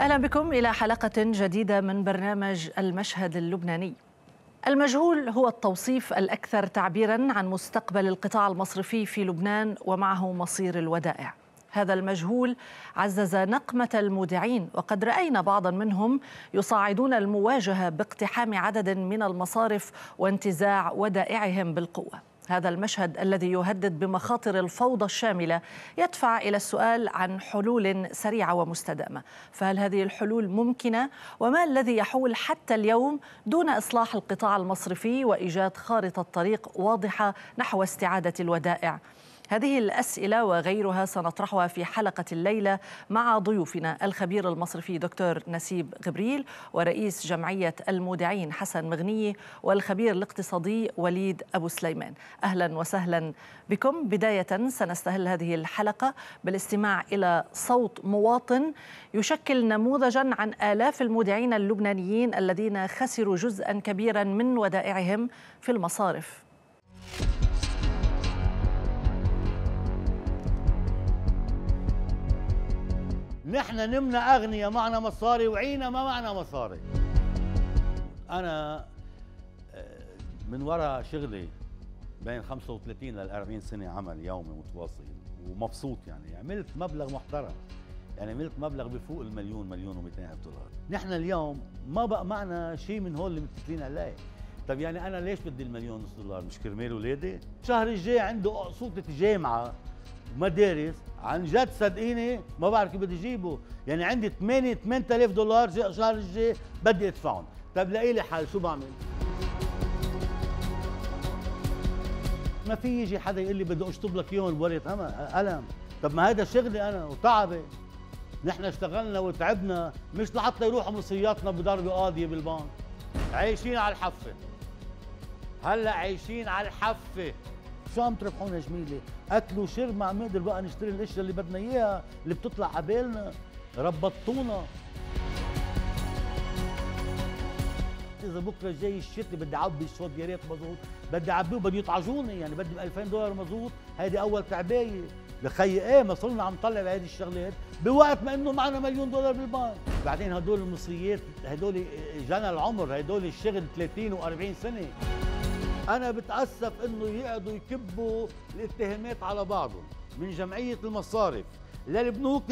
اهلا بكم الى حلقه جديده من برنامج المشهد اللبناني. المجهول هو التوصيف الاكثر تعبيرا عن مستقبل القطاع المصرفي في لبنان ومعه مصير الودائع. هذا المجهول عزز نقمة المودعين وقد رأينا بعضا منهم يصاعدون المواجهة باقتحام عدد من المصارف وانتزاع ودائعهم بالقوة هذا المشهد الذي يهدد بمخاطر الفوضى الشامله يدفع الى السؤال عن حلول سريعه ومستدامه، فهل هذه الحلول ممكنه؟ وما الذي يحول حتى اليوم دون اصلاح القطاع المصرفي وايجاد خارطه طريق واضحه نحو استعاده الودائع؟ هذه الأسئلة وغيرها سنطرحها في حلقة الليلة مع ضيوفنا الخبير المصرفي دكتور نسيب غبريل ورئيس جمعية المودعين حسن مغنية والخبير الاقتصادي وليد أبو سليمان أهلا وسهلا بكم بداية سنستهل هذه الحلقة بالاستماع إلى صوت مواطن يشكل نموذجا عن آلاف المودعين اللبنانيين الذين خسروا جزءا كبيرا من ودائعهم في المصارف نحن نمنا اغنياء معنا مصاري وعينا ما معنا مصاري انا آه، من وراء شغلي بين 35 لل 40 سنه عمل يومي متواصل ومبسوط يعني. يعني عملت مبلغ محترم يعني عملت مبلغ بفوق المليون مليون و200 الف دولار نحن اليوم ما بقى معنا شيء من هول اللي متكلين عليه طب يعني انا ليش بدي المليون ونص دولار مش كرمال اولادي الشهر الجاي عنده اقصوطه جامعه مدارس عن جد صدقيني ما بعرف كيف بدي اجيبه يعني عندي 8 8000 دولار الشهر الجاي بدي ادفعهم طب لاقي لي حل شو بعمل ما في يجي حدا يقول لي بدي اشطب لك اياهم بورقه قلم طب ما هذا شغلي انا وتعبي نحن اشتغلنا وتعبنا مش لحتى يروحوا مصرياتنا بضربه قاضيه بالبنك عايشين على الحفه هلا عايشين على الحفه شام تربحونا جميله اكل وشرب مع مقدر بقى نشتري الاشياء اللي بدنا اياها اللي بتطلع على بالنا ربطتونا اذا بكره جاي الشتي بدي اعبي الصوت يا ريت مزبوط بدي اعبيه وبدي يطعجوني يعني بدي ب 2000 دولار مزبوط هيدي اول تعبايه لخي ايه ما صرنا عم نطلع بهيدي الشغلات بوقت ما انه معنا مليون دولار بالبنك بعدين هدول المصريات هدول جنى العمر هدول الشغل 30 و40 سنه أنا بتأسف إنه يقعدوا يكبوا الاتهامات على بعضهم من جمعية المصارف للبنوك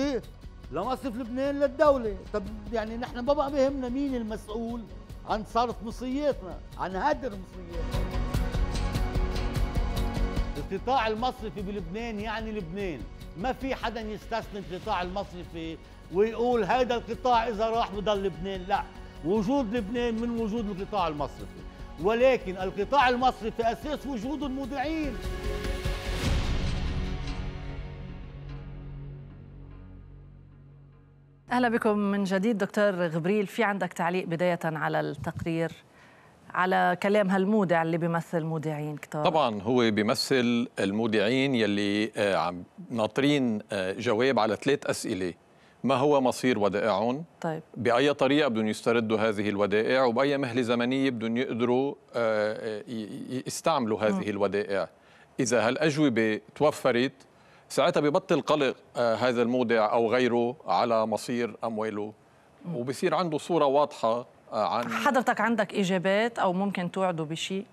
لمصرف لبنان للدولة طب يعني نحن ما بقى بهمنا مين المسؤول عن صرف مصرياتنا عن هدر مصرياتنا القطاع المصرفي بلبنان يعني لبنان ما في حدا يستثني القطاع المصرفي ويقول هذا القطاع إذا راح بضل لبنان لا وجود لبنان من وجود القطاع المصرفي ولكن القطاع المصري في أساس وجود المذيعين أهلا بكم من جديد دكتور غبريل في عندك تعليق بداية على التقرير على كلام هالمودع اللي بيمثل مودعين كتار طبعا هو بيمثل المودعين يلي آه، عم ناطرين آه، جواب على ثلاث أسئلة ما هو مصير ودائعهم طيب. بأي طريقة بدهم يستردوا هذه الودائع وبأي مهلة زمنية بدهم يقدروا آه، يستعملوا هذه م. الودائع إذا هالأجوبة توفرت ساعتها ببطل قلق آه، هذا المودع أو غيره على مصير أمواله وبصير عنده صورة واضحة آه، عن حضرتك عندك إجابات أو ممكن توعده بشيء؟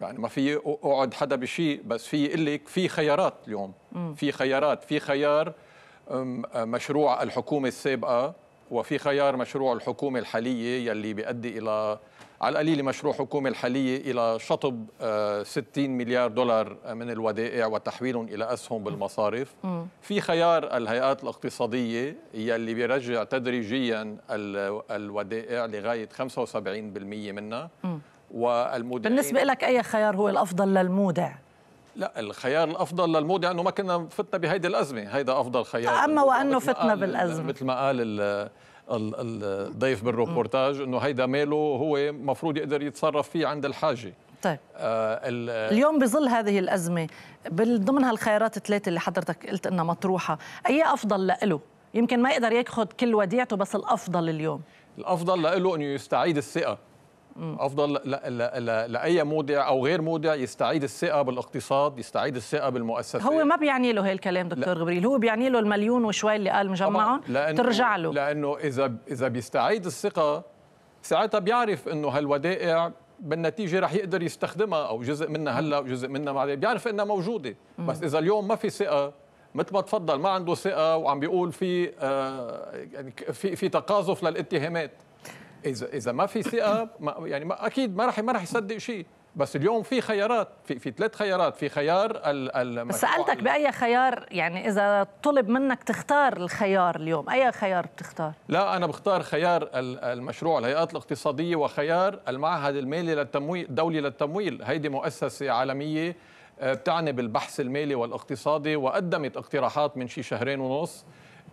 يعني ما في أقعد حدا بشيء بس في لك في خيارات اليوم م. في خيارات في خيار أه، مشروع الحكومة السابقة وفي خيار مشروع الحكومة الحالية يلي بيؤدي إلى على القليل مشروع الحكومة الحالية إلى شطب 60 أه، مليار دولار من الودائع وتحويلهم إلى أسهم بالمصارف في خيار الهيئات الاقتصادية يلي بيرجع تدريجيا الودائع لغاية 75% منها والمودعين بالنسبة لك أي خيار هو الأفضل للمودع؟ لا الخيار الافضل للمودي انه ما كنا فتنا بهيدي الازمه هيدا افضل خيار اما وانه فتنا بالازمه مثل ما قال الضيف بالروبورتاج انه هيدا ماله هو مفروض يقدر يتصرف فيه عند الحاجه طيب آه اليوم بظل هذه الازمه ضمن هالخيارات الثلاثه اللي حضرتك قلت انها مطروحه اي افضل له يمكن ما يقدر ياخذ كل وديعته بس الافضل اليوم الافضل له انه يستعيد الثقه افضل لاي مودع او غير مودع يستعيد الثقه بالاقتصاد يستعيد الثقه بالمؤسسات هو ما بيعني له هالكلام دكتور غبريل هو بيعني له المليون وشوي اللي قال مجمعهم ترجع له لانه اذا اذا بيستعيد الثقه ساعتها بيعرف انه هالودائع بالنتيجه رح يقدر يستخدمها او جزء منها هلا وجزء منها بعدين بيعرف انها موجوده بس اذا اليوم ما في ثقه مثل ما تفضل ما عنده ثقه وعم بيقول في آه يعني في في تقاذف للاتهامات اذا اذا ما في ثقه ما يعني ما اكيد ما راح ما راح يصدق شيء بس اليوم في خيارات في في ثلاث خيارات في خيار ال بس سالتك باي خيار يعني اذا طلب منك تختار الخيار اليوم اي خيار بتختار لا انا بختار خيار المشروع الهيئات الاقتصاديه وخيار المعهد المالي للتمويل الدولي للتمويل هيدي مؤسسه عالميه آه، بتعني بالبحث المالي والاقتصادي وقدمت اقتراحات من شي شهرين ونص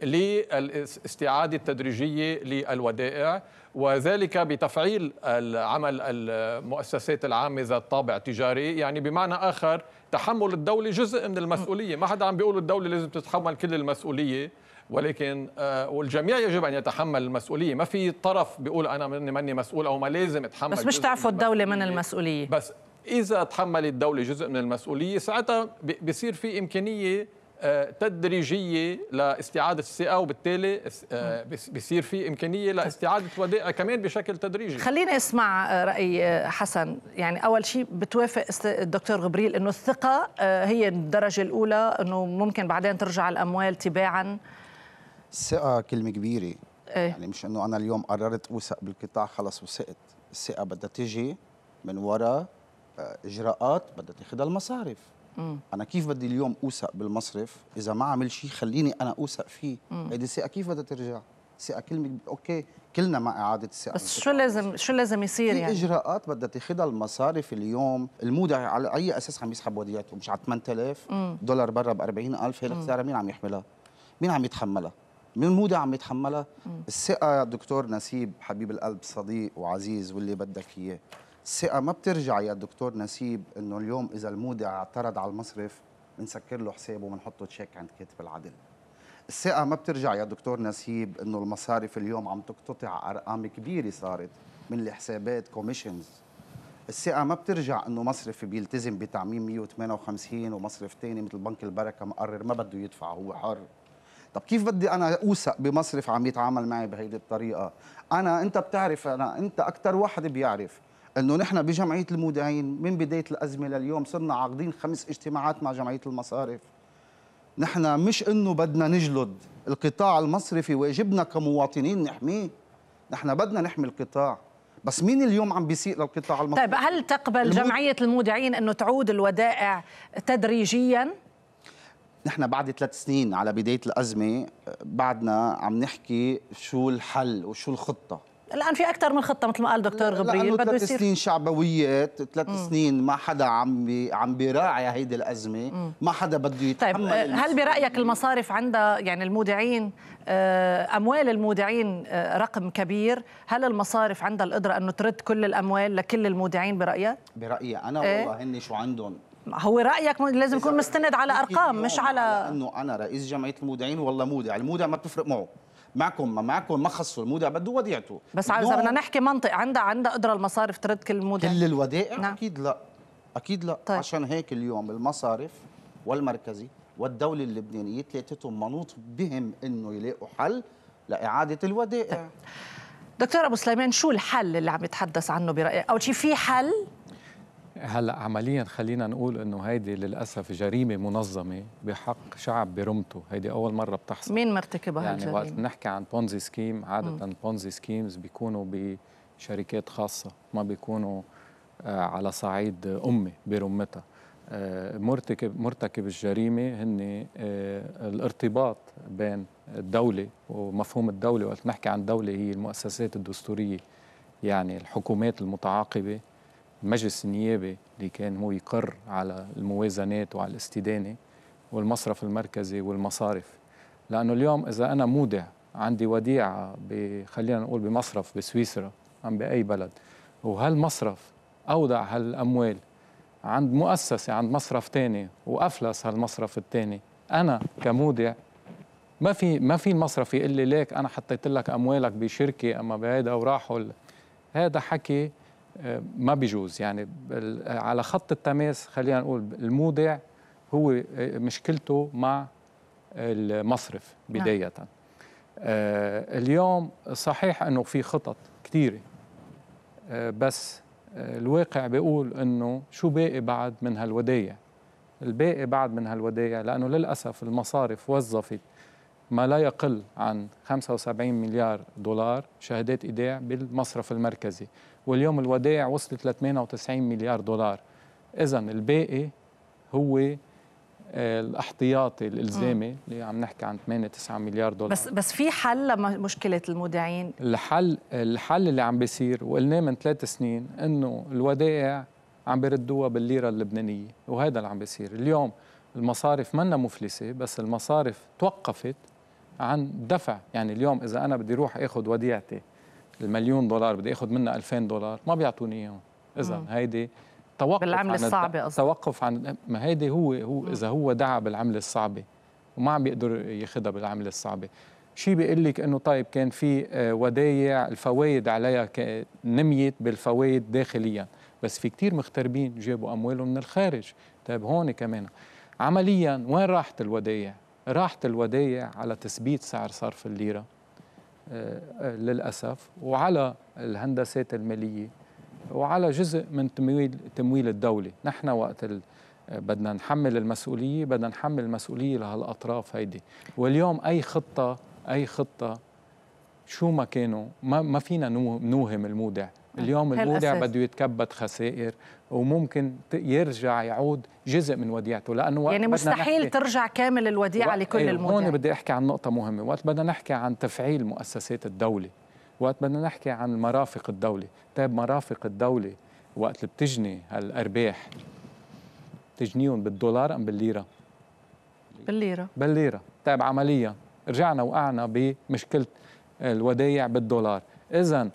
للاستعاده التدريجيه للودائع وذلك بتفعيل عمل المؤسسات العامة ذات طابع تجاري يعني بمعنى آخر تحمل الدولة جزء من المسؤولية ما حدا عم بيقول الدولة لازم تتحمل كل المسؤولية ولكن آه، والجميع يجب ان يتحمل المسؤوليه ما في طرف بيقول انا مني ماني مسؤول او ما لازم اتحمل بس مش تعفوا الدوله من المسؤوليه بس اذا تحملت الدوله جزء من المسؤوليه ساعتها بصير في امكانيه آه، تدريجيه لاستعاده الثقه وبالتالي آه، بصير في امكانيه لاستعاده ودائع كمان بشكل تدريجي خليني اسمع آه، راي حسن يعني اول شيء بتوافق الدكتور غبريل انه الثقه هي الدرجه الاولى انه ممكن بعدين ترجع الاموال تباعا الثقه كلمه كبيره إيه؟ يعني مش انه انا اليوم قررت اوثق بالقطاع خلص وثقت الثقه بدها تجي من وراء اجراءات بدها تاخذها المصارف مم. انا كيف بدي اليوم اوثق بالمصرف اذا ما عمل شيء خليني انا اوثق فيه هيدي الثقه كيف بدها ترجع ثقه كلمه اوكي كلنا مع اعاده الثقه بس شو لازم شو لازم يصير يعني اجراءات بدها تاخذها المصارف اليوم المودع على اي اساس عم يسحب وديعته مش على 8000 دولار برا ب 40000 هي الخساره مين عم يحملها مين عم يتحملها من مودع عم يتحملها الثقه يا دكتور نسيب حبيب القلب صديق وعزيز واللي بدك اياه الثقه ما بترجع يا دكتور نسيب انه اليوم اذا المودع اعترض على المصرف بنسكر له حسابه وبنحطه تشيك عند كاتب العدل الثقه ما بترجع يا دكتور نسيب انه المصارف اليوم عم تقتطع ارقام كبيره صارت من الحسابات كوميشنز الثقة ما بترجع انه مصرف بيلتزم بتعميم 158 ومصرف ثاني مثل بنك البركة مقرر ما بده يدفع هو حر طب كيف بدي انا اوثق بمصرف عم يتعامل معي بهيدي الطريقة؟ انا انت بتعرف انا انت اكثر واحد بيعرف انه نحن بجمعيه المودعين من بدايه الازمه لليوم صرنا عاقدين خمس اجتماعات مع جمعيه المصارف نحن مش انه بدنا نجلد القطاع المصرفي واجبنا كمواطنين نحميه نحن بدنا نحمي القطاع بس مين اليوم عم بيسيء للقطاع المصرفي طيب هل تقبل المود... جمعيه المودعين انه تعود الودائع تدريجيا نحن بعد ثلاث سنين على بدايه الازمه بعدنا عم نحكي شو الحل وشو الخطه الان في اكثر من خطه مثل ما قال دكتور غبريل بده يصير سنين شعبويات ثلاث سنين ما حدا عم بي عم بيراعي هيدي الازمه ما حدا بده طيب، يتحمل طيب هل برايك المصارف عندها يعني المودعين آه، اموال المودعين آه، رقم كبير هل المصارف عندها القدره انه ترد كل الاموال لكل المودعين برايك برايي انا إيه؟ والله هن شو عندهم هو رايك لازم يكون مستند على ارقام مش على, على انه انا رئيس جمعيه المودعين والله مودع المودع ما بتفرق معه معكم ما معكم ما خصوا المودع بده وديعته بس اذا بدنا نحكي منطق عندها عندها قدره المصارف ترد كل المودع كل الودائع نعم. اكيد لا اكيد لا طيب. عشان هيك اليوم المصارف والمركزي والدوله اللبنانيه ثلاثتهم منوط بهم انه يلاقوا حل لاعاده الودائع طيب. دكتور ابو سليمان شو الحل اللي عم يتحدث عنه برايك اول شيء في حل هلا عمليا خلينا نقول انه هيدي للاسف جريمه منظمه بحق شعب برمته، هيدي اول مره بتحصل مين مرتكبها يعني وقت نحكي عن بونزي سكيم عاده مم. بونزي سكيمز بيكونوا بشركات خاصه ما بيكونوا آه، على صعيد امي برمتها آه، مرتكب مرتكب الجريمه هن آه، الارتباط بين الدوله ومفهوم الدوله وقت نحكي عن دوله هي المؤسسات الدستوريه يعني الحكومات المتعاقبه المجلس النيابي اللي كان هو يقر على الموازنات وعلى الاستدانة والمصرف المركزي والمصارف لأنه اليوم إذا أنا مودع عندي وديعة خلينا نقول بمصرف بسويسرا أم بأي بلد وهالمصرف أودع هالأموال عند مؤسسة عند مصرف تاني وأفلس هالمصرف التاني أنا كمودع ما في ما في المصرف يقول لي ليك أنا حطيت لك أموالك بشركة أما بهيدا وراحوا هذا حكي آه، ما بيجوز يعني على خط التماس خلينا نقول المودع هو آه، مشكلته مع المصرف نعم. بداية نعم. اليوم صحيح أنه في خطط كثيرة بس الواقع بيقول أنه شو باقي بعد من هالودايع الباقي بعد من هالودايع لأنه للأسف المصارف وظفت ما لا يقل عن 75 مليار دولار شهادات ايداع بالمصرف المركزي واليوم الودائع وصلت ل 98 مليار دولار اذا الباقي هو آه، الاحتياطي الالزامي اللي عم نحكي عن 8 9 مليار دولار بس بس في حل لمشكله المودعين الحل الحل اللي عم بيصير وقلناه من ثلاث سنين انه الودائع عم بيردوها بالليره اللبنانيه وهذا اللي عم بيصير اليوم المصارف منا مفلسه بس المصارف توقفت عن دفع يعني اليوم إذا أنا بدي روح أخذ وديعتي المليون دولار بدي أخذ منها 2000 دولار ما بيعطوني إياهم إذا هيدي توقف بالعملة الصعبة أصلا توقف عن ما هيدي هو هو إذا هو دعا بالعملة الصعبة وما عم بيقدر ياخذها بالعملة الصعبة شيء بيقول لك انه طيب كان في آه، ودايع الفوائد عليها نميت بالفوائد داخليا بس في كثير مغتربين جابوا اموالهم من الخارج طيب هون كمان عمليا وين راحت الودايع راحت الودايع على تثبيت سعر صرف الليرة آه، آه، للأسف وعلى الهندسات المالية وعلى جزء من تمويل تمويل الدولة نحن وقت ال... آه، بدنا نحمل المسؤولية بدنا نحمل المسؤولية لهالأطراف هيدي واليوم أي خطة أي خطة شو ما كانوا ما, ما فينا نوهم المودع اليوم المودع بده يتكبد خسائر وممكن يرجع يعود جزء من وديعته لانه يعني مستحيل نحكي ترجع كامل الوديعه لكل المدن إيه، المودع هون بدي احكي عن نقطه مهمه وقت بدنا نحكي عن تفعيل مؤسسات الدوله وقت بدنا نحكي عن مرافق الدوله طيب مرافق الدوله وقت اللي بتجني هالارباح بتجنيهم بالدولار ام بالليره بالليره بالليره طيب عمليا رجعنا وقعنا بمشكله الودايع بالدولار اذا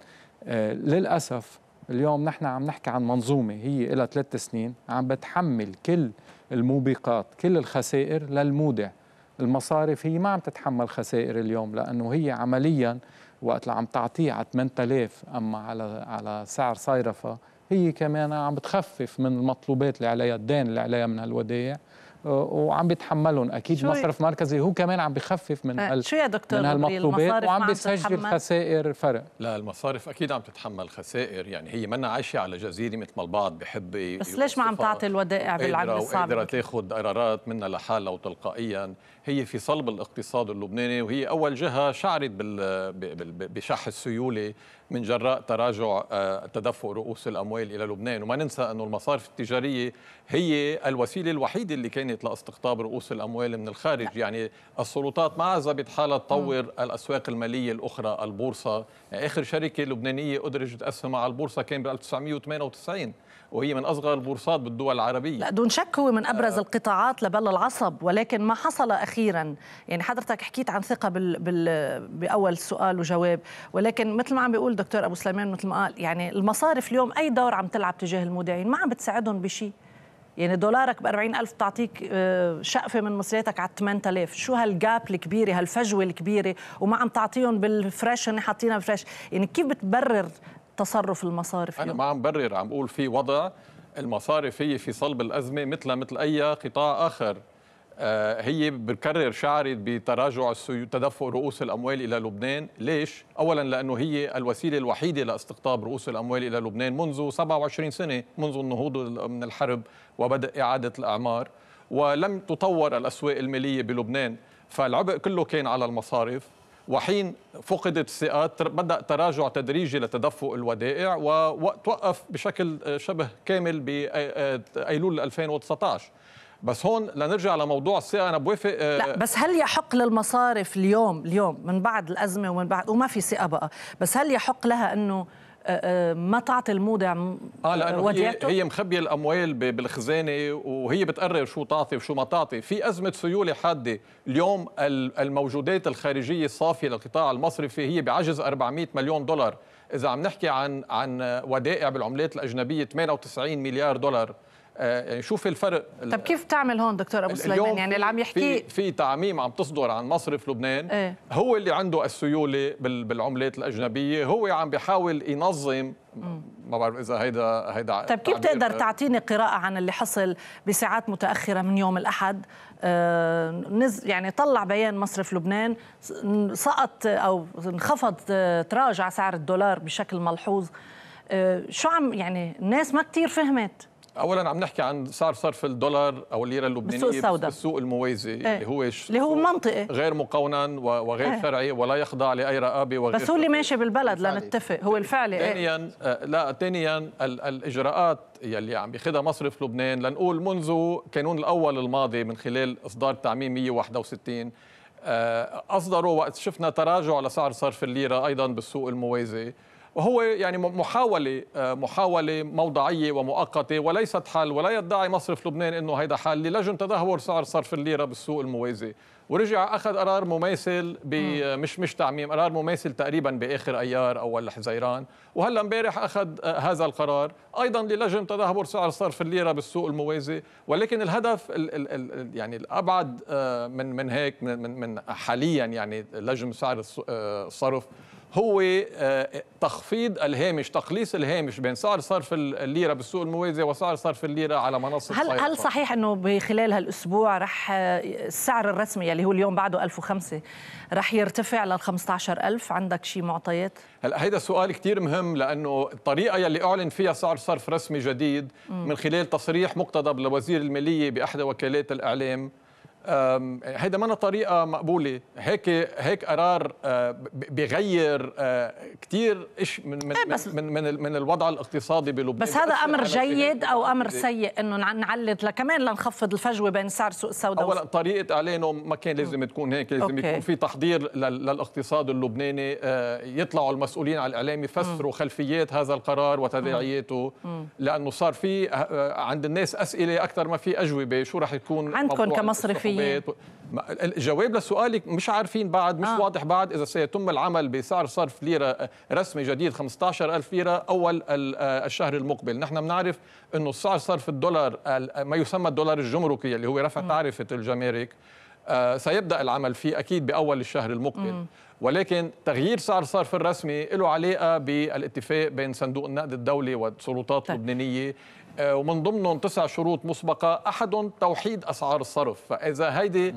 آه، للأسف اليوم نحن عم نحكي عن منظومة هي لها ثلاث سنين عم بتحمل كل الموبقات كل الخسائر للمودع المصارف هي ما عم تتحمل خسائر اليوم لأنه هي عمليا وقت اللي عم تعطيه على 8000 أما على على سعر صيرفة هي كمان عم بتخفف من المطلوبات اللي عليها الدين اللي عليها من هالودائع آه، وعم بيتحملهم اكيد مصرف مركزي هو كمان عم بخفف من آه، هال شو يا دكتور من هالمطلوبات وعم بيسجل خسائر فرق لا المصارف اكيد عم تتحمل خسائر يعني هي منا عايشه على جزيره مثل ما البعض بحب بس ليش ما عم تعطي الودائع بالعمله الصعبه قادره تاخذ قرارات منا لحالها وتلقائيا هي في صلب الاقتصاد اللبناني وهي اول جهه شعرت بشح السيوله من جراء تراجع آه، تدفق رؤوس الأموال إلى لبنان وما ننسى أن المصارف التجارية هي الوسيلة الوحيدة اللي كانت لاستقطاب رؤوس الأموال من الخارج نعم. يعني السلطات ما عزبت حالها تطور الأسواق المالية الأخرى البورصة آه، آخر شركة لبنانية أدرجت أسهمها على البورصة كان ب 1998 وهي من أصغر البورصات بالدول العربية لا دون شك هو من أبرز آه القطاعات لبل العصب ولكن ما حصل أخيرا يعني حضرتك حكيت عن ثقة بال بال بأول سؤال وجواب ولكن مثل ما عم بيقول دكتور أبو سليمان مثل ما قال يعني المصارف اليوم أي دور عم تلعب تجاه المودعين ما عم بتساعدهم بشيء يعني دولارك ب ألف بتعطيك آه، شقفة من مصرياتك على 8000 شو هالجاب الكبيرة هالفجوة الكبيرة وما عم تعطيهم بالفريش اللي حاطينها بالفريش يعني كيف بتبرر تصرف المصارف انا ما عم برر عم بقول في وضع المصارف هي في صلب الازمه مثلها مثل اي قطاع اخر آه، هي بكرر شعرت بتراجع تدفق رؤوس الاموال الى لبنان، ليش؟ اولا لانه هي الوسيله الوحيده لاستقطاب رؤوس الاموال الى لبنان منذ 27 سنه منذ النهوض من الحرب وبدء اعاده الاعمار، ولم تطور الاسواق الماليه بلبنان، فالعبء كله كان على المصارف، وحين فقدت الثقات بدأ تراجع تدريجي لتدفق الودائع وتوقف بشكل شبه كامل بأيلول 2019 بس هون لنرجع لموضوع الثقه انا بوافق آه، لا بس هل يحق للمصارف اليوم اليوم من بعد الازمه ومن بعد وما في ثقه بقى بس هل يحق لها انه آه، آه، ما تعطي المودع اه لانه وديعته؟ هي, هي مخبيه الاموال بالخزانه وهي بتقرر شو تعطي وشو ما تعطي، في ازمه سيوله حاده، اليوم الموجودات الخارجيه الصافيه للقطاع المصرفي هي بعجز 400 مليون دولار، اذا عم نحكي عن عن ودائع بالعملات الاجنبيه 98 مليار دولار، آه، يعني شوف الفرق طب كيف بتعمل هون دكتور ابو سليمان يعني اللي عم يحكي في, في تعميم عم تصدر عن مصرف لبنان ايه؟ هو اللي عنده السيوله بالعملات الاجنبيه هو عم بيحاول ينظم ما بعرف اذا هيدا هيدا طيب كيف بتقدر آه. تعطيني قراءه عن اللي حصل بساعات متاخره من يوم الاحد آه، نز يعني طلع بيان مصرف لبنان سقط او انخفض تراجع سعر الدولار بشكل ملحوظ شو عم يعني الناس ما كثير فهمت اولا عم نحكي عن سعر صرف الدولار او الليره اللبنانيه بالسوق السوداء بالسوق الموازي ايه؟ اللي هو اللي هو منطقي غير مقونن وغير ايه؟ شرعي ولا يخضع لاي رقابه وغير بس هو اللي ماشي بالبلد لنتفق هو الفعلي إيه. ثانيا ايه؟ لا ثانيا الاجراءات يلي عم بياخذها مصرف لبنان لنقول منذ كانون الاول الماضي من خلال اصدار تعميم 161 آه، اصدروا وقت شفنا تراجع لسعر صرف الليره ايضا بالسوق الموازي وهو يعني محاولة آه، محاولة موضعية ومؤقتة وليست حل ولا يدعي مصرف لبنان أنه هيدا حل للجنة تدهور سعر صرف الليرة بالسوق الموازي ورجع أخذ قرار مماثل مش مش تعميم قرار مماثل تقريبا بآخر أيار أول حزيران وهلا امبارح أخذ آه، هذا القرار أيضا للجنة تدهور سعر صرف الليرة بالسوق الموازي ولكن الهدف ال ال ال يعني الأبعد آه، من من هيك من من حاليا يعني لجم سعر الصرف هو آه، تخفيض الهامش تقليص الهامش بين سعر صرف الليره بالسوق الموازي وسعر صرف الليره على منصه هل هل صحيح انه بخلال هالاسبوع رح آه، السعر الرسمي اللي هو اليوم بعده 1005 رح يرتفع لل 15000 عندك شيء معطيات هلا هيدا سؤال كثير مهم لانه الطريقه يلي اعلن فيها سعر صرف رسمي جديد من خلال تصريح مقتضب لوزير الماليه باحدى وكالات الاعلام هيدا منا طريقة مقبولة هيك هيك قرار آه، بغير آه، كثير إيش من من, إيه، من من من الوضع الاقتصادي بلبنان بس هذا أمر جيد أو أمر سيء إنه نعلد لكمان لنخفض الفجوة بين سعر سوق السوداء أولا طريقة إعلانه ما كان لازم تكون هيك لازم أوكي. يكون في تحضير للاقتصاد اللبناني آه، يطلعوا المسؤولين على الإعلام يفسروا خلفيات هذا القرار وتداعياته لأنه صار في عند الناس أسئلة أكثر ما في أجوبة شو رح يكون عندكم كمصرفية البيت الجواب لسؤالك مش عارفين بعد مش آه. واضح بعد اذا سيتم العمل بسعر صرف ليره آه، رسمي جديد 15000 ليره اول آه، الشهر المقبل نحن بنعرف انه سعر صرف الدولار ما يسمى الدولار الجمركي اللي هو رفع تعرفه الجمارك آه، سيبدا العمل فيه اكيد باول الشهر المقبل ولكن تغيير سعر الصرف الرسمي له علاقه بالاتفاق بين صندوق النقد الدولي والسلطات طيب. اللبنانيه آه، ومن ضمنهم تسع شروط مسبقه احدهم توحيد اسعار الصرف فاذا هيدي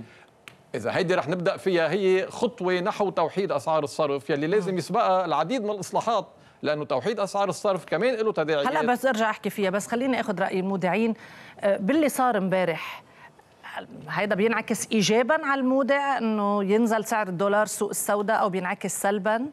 إذا هيدي رح نبدأ فيها هي خطوة نحو توحيد أسعار الصرف يلي لازم يسبقها العديد من الإصلاحات لانه توحيد اسعار الصرف كمان له تداعيات هلا بس ارجع احكي فيها بس خليني اخذ راي المودعين آه، باللي صار امبارح هيدا بينعكس ايجابا على المودع انه ينزل سعر الدولار سوق السوداء او بينعكس سلبا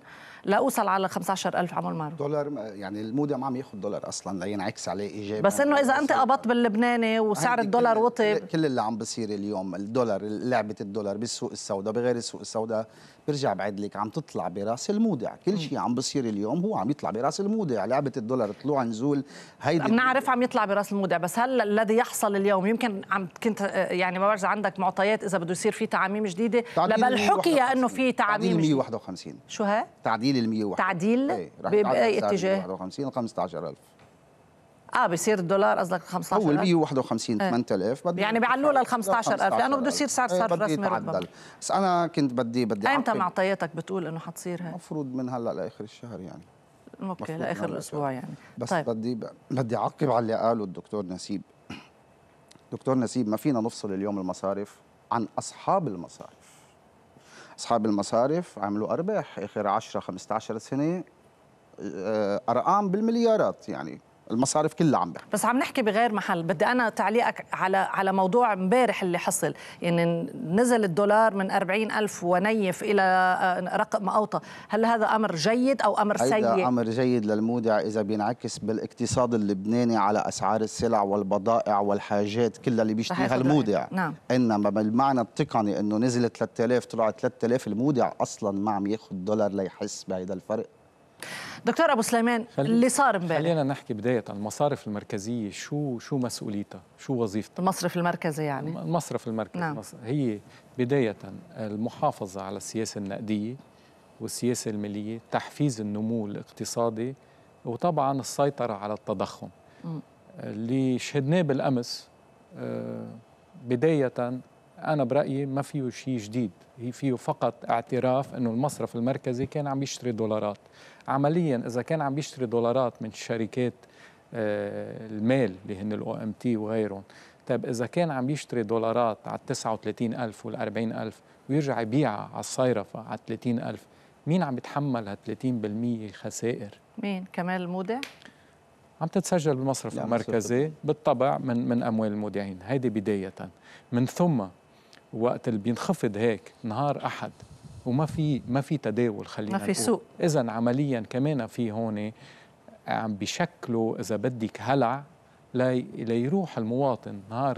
لاوصل على 15000 عمول معروف دولار يعني المودع ما عم ياخذ دولار اصلا لينعكس عليه ايجابا بس انه اذا انت قبضت باللبناني وسعر الدولار وطب كل اللي عم بصير اليوم الدولار لعبه الدولار بالسوق السوداء بغير السوق السوداء برجع بعد لك عم تطلع براس المودع كل شيء عم بصير اليوم هو عم يطلع براس المودع لعبه الدولار طلوع نزول هيدي بنعرف عم يطلع براس المودع بس هل الذي يحصل اليوم يمكن عم كنت آه، يعني ما بعرف عندك معطيات اذا بده يصير في تعاميم جديده لبل حكي انه في تعاميم تعديل 151 شو ها تعديل ال 151 تعديل إيه، باي اتجاه 151 15000 اه بصير الدولار قصدك 15000 هو 151 8000 بده يعني بيعلوه لل 15000 لانه بده يصير سعر إيه، صرف رسمي ربما بس انا كنت بدي بدي ايمتى معطياتك بتقول انه حتصير هيك؟ المفروض من هلا لاخر الشهر يعني اوكي لاخر الاسبوع يعني بس طيب. بدي بدي اعقب على اللي قاله الدكتور نسيب دكتور نسيب ما فينا نفصل اليوم المصارف عن اصحاب المصارف اصحاب المصارف عملوا ارباح اخر 10 15 سنه آه، ارقام بالمليارات يعني المصاريف كلها عم بحكي بس عم نحكي بغير محل بدي انا تعليقك على على موضوع امبارح اللي حصل يعني نزل الدولار من 40 ألف ونيف الى آه، رقم اوطى هل هذا امر جيد او امر سيء هذا امر جيد للمودع اذا بينعكس بالاقتصاد اللبناني على اسعار السلع والبضائع والحاجات كلها اللي بيشتريها المودع نعم. انما بالمعنى التقني انه نزل 3000 طلع 3000 المودع اصلا ما عم ياخذ دولار ليحس بهذا الفرق دكتور ابو سليمان خلي... اللي صار امبارح خلينا نحكي بدايه المصارف المركزيه شو شو مسؤوليتها شو وظيفتها المصرف المركزي يعني المصرف المركزي نعم. هي بدايه المحافظه على السياسه النقديه والسياسه الماليه تحفيز النمو الاقتصادي وطبعا السيطره على التضخم م. اللي شهدناه بالامس آه، بدايه انا برايي ما فيه شيء جديد هي فيه فقط اعتراف انه المصرف المركزي كان عم يشتري دولارات عمليا اذا كان عم بيشتري دولارات من شركات آه، المال اللي هن الاو ام تي وغيرهم طيب اذا كان عم يشتري دولارات على 39000 وال 40000 ويرجع يبيعها على الصيرفه على 30000 مين عم يتحمل هال 30% خسائر مين كمال المودع عم تتسجل بالمصرف المركزي بالطبع من من اموال المودعين هيدي بدايه من ثم وقت اللي بينخفض هيك نهار احد وما في ما في تداول خلينا ما في سوق اذا عمليا كمان في هون عم بشكلوا اذا بدك هلع ليروح المواطن نهار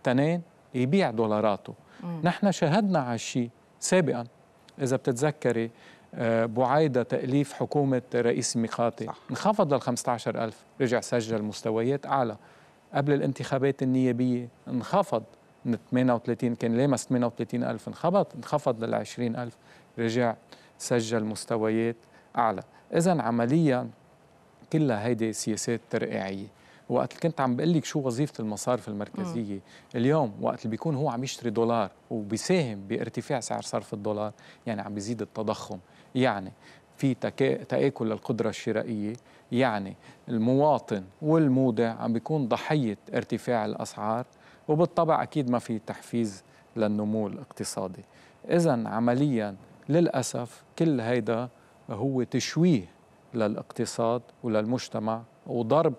التنين يبيع دولاراته مم. نحن شهدنا على الشيء سابقا اذا بتتذكري آه، بعيدة تأليف حكومة رئيس ميقاتي انخفض لل 15000 رجع سجل مستويات أعلى قبل الانتخابات النيابية انخفض من 38 كان لامس 38 ألف انخفض انخفض لل 20 ألف رجع سجل مستويات أعلى إذا عمليا كلها هيدي سياسات ترقيعية وقت كنت عم بقول لك شو وظيفه المصارف المركزيه م. اليوم وقت اللي بيكون هو عم يشتري دولار وبيساهم بارتفاع سعر صرف الدولار يعني عم بيزيد التضخم يعني في تكا... تآكل للقدرة الشرائية يعني المواطن والمودع عم بيكون ضحية ارتفاع الأسعار وبالطبع أكيد ما في تحفيز للنمو الاقتصادي إذا عمليا للأسف كل هيدا هو تشويه للاقتصاد وللمجتمع وضرب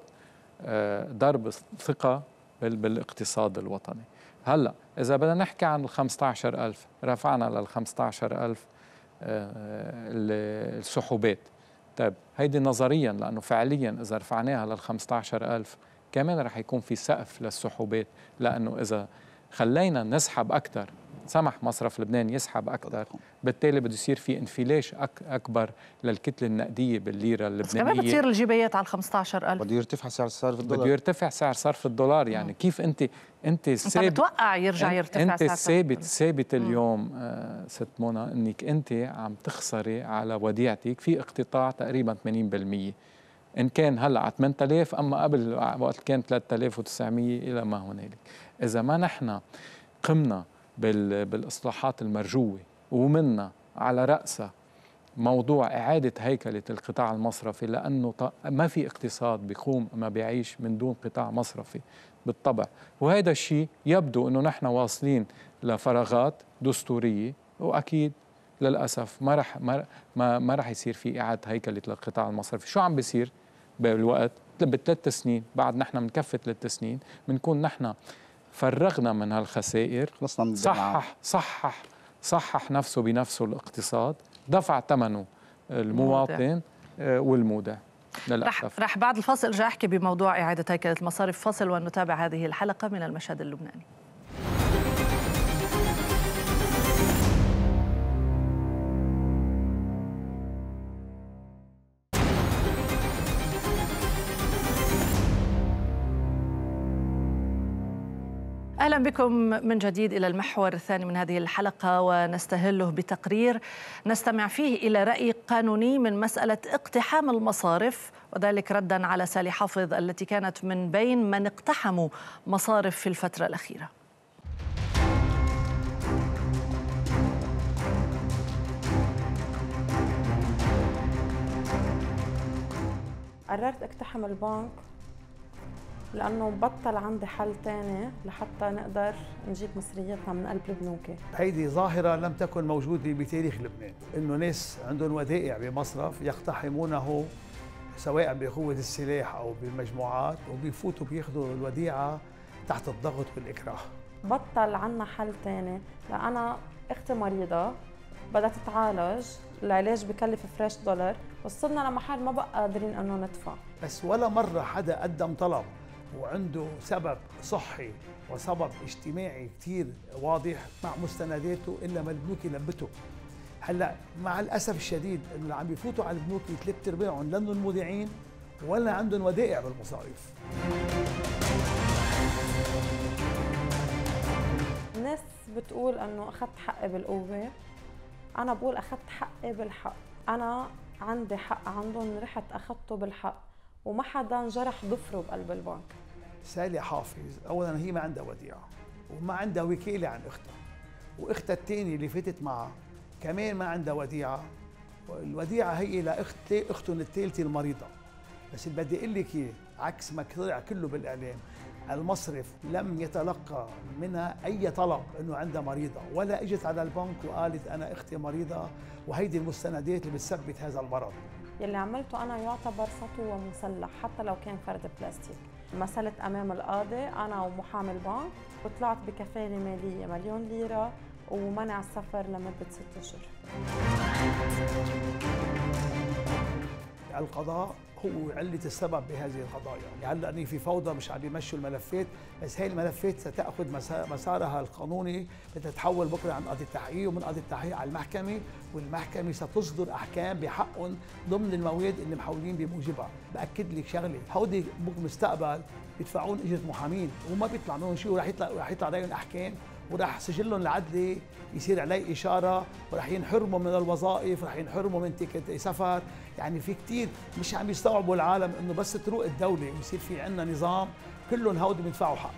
آه، ضرب ثقة بالاقتصاد الوطني هلأ إذا بدنا نحكي عن ال 15000 رفعنا لل 15000 آه، السحوبات طيب هيدي نظريا لأنه فعليا إذا رفعناها لل 15000 كمان رح يكون في سقف للسحوبات لأنه إذا خلينا نسحب أكثر سمح مصرف لبنان يسحب اكثر بالتالي بده يصير في انفلاش أك اكبر للكتله النقديه بالليره اللبنانيه كمان بتصير الجبايات على 15000 بده يرتفع سعر صرف الدولار بده يرتفع سعر صرف الدولار يعني مم. كيف انت انت ثابت انت بتوقع يرجع يرتفع سعر انت ثابت ثابت اليوم آه ست منى انك انت عم تخسري على وديعتك في اقتطاع تقريبا 80% ان كان هلا على 8000 اما قبل وقت كان 3900 الى ما هنالك اذا ما نحن قمنا بالاصلاحات المرجوه ومنا على راسها موضوع إعادة هيكلة القطاع المصرفي لأنه ما في اقتصاد بيقوم ما بيعيش من دون قطاع مصرفي بالطبع وهذا الشيء يبدو أنه نحن واصلين لفراغات دستورية وأكيد للاسف ما رح ما ما رح يصير في اعاده هيكله للقطاع المصرفي، شو عم بيصير بالوقت؟ بثلاث سنين بعد نحن بنكفي ثلاث سنين بنكون نحن فرغنا من هالخسائر خلصنا من صحح صحح صحح نفسه بنفسه الاقتصاد دفع ثمنه المواطن آه، والمودع للأسف. رح, رح بعد الفاصل ارجع احكي بموضوع اعاده هيكله المصارف فاصل ونتابع هذه الحلقه من المشهد اللبناني اهلا بكم من جديد الى المحور الثاني من هذه الحلقه ونستهله بتقرير نستمع فيه الى راي قانوني من مساله اقتحام المصارف وذلك ردا على سالي حافظ التي كانت من بين من اقتحموا مصارف في الفتره الاخيره. قررت اقتحم البنك لانه بطل عندي حل ثاني لحتى نقدر نجيب مصرياتنا من قلب البنوك هيدي ظاهره لم تكن موجوده بتاريخ لبنان انه ناس عندهم ودائع بمصرف يقتحمونه سواء بقوه السلاح او بالمجموعات وبيفوتوا بياخذوا الوديعه تحت الضغط والاكراه بطل عنا حل ثاني لأنا اختي مريضه بدها تتعالج العلاج بكلف فريش دولار وصلنا لمحل ما بقى قادرين انه ندفع بس ولا مره حدا قدم طلب وعنده سبب صحي وسبب اجتماعي كتير واضح مع مستنداته الا ما البنوك يلبته هلا مع الاسف الشديد انه اللي عم بيفوتوا على البنوك ثلاث ارباعهم لانهم المودعين ولا عندهم ودائع بالمصاريف الناس بتقول انه اخذت حقي بالقوه انا بقول اخذت حقي بالحق انا عندي حق عندهم رحت اخذته بالحق وما حدا جرح ضفره بقلب البنك سالي حافظ اولا هي ما عندها وديعه وما عندها وكاله عن اختها واختها الثانيه اللي فاتت معها كمان ما عندها وديعه الوديعه هي لاختي اختهم الثالثه المريضه بس اللي بدي اقول لك اياه عكس ما طلع كله بالاعلام المصرف لم يتلقى منها اي طلب انه عندها مريضه ولا اجت على البنك وقالت انا اختي مريضه وهيدي المستندات اللي بتثبت هذا المرض يلي عملته أنا يعتبر سطو ومسلح حتى لو كان فرد بلاستيك مثلت أمام القاضي أنا ومحامي البنك وطلعت بكفالة مالية مليون ليرة ومنع السفر لمدة ست أشهر القضاء هو علة السبب بهذه القضايا يعني هلا في فوضى مش عم بيمشوا الملفات بس هي الملفات ستأخذ مسارها القانوني لتتحول بكرة عن قاضي التحقيق ومن قاضي التحقيق على المحكمة والمحكمة ستصدر أحكام بحقهم ضمن المواد اللي محولين بموجبها بأكد لك شغلة هودي بمستقبل بيدفعون أجرة محامين وما بيطلع منهم شيء ورح يطلع رح يطلع عليهم أحكام وراح سجلهم العدلي يصير عليه إشارة وراح ينحرموا من الوظائف وراح ينحرموا من تيكت سفر يعني في كثير مش عم يستوعبوا العالم إنه بس تروق الدولة ويصير في عندنا نظام كلهم هودي بيدفعوا حق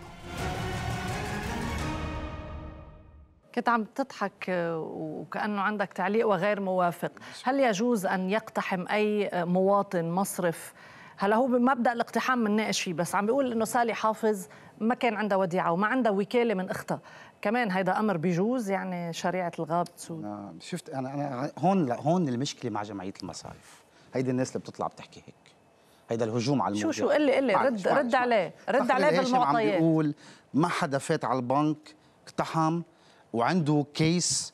كنت عم تضحك وكأنه عندك تعليق وغير موافق هل يجوز أن يقتحم أي مواطن مصرف هلا هو بمبدا الاقتحام بنناقش فيه بس عم بيقول انه سالي حافظ ما كان عندها وديعه وما عندها وكاله من اختها كمان هيدا امر بيجوز يعني شريعه الغاب تسود نعم شفت انا انا هون لا هون المشكله مع جمعيه المصارف هيدي الناس اللي بتطلع بتحكي هيك هيدا الهجوم على الموضوع شو شو قل لي قل لي رد رد عليه رد عليه بالمعطيات عم بيقول ما حدا فات على البنك اقتحم وعنده كيس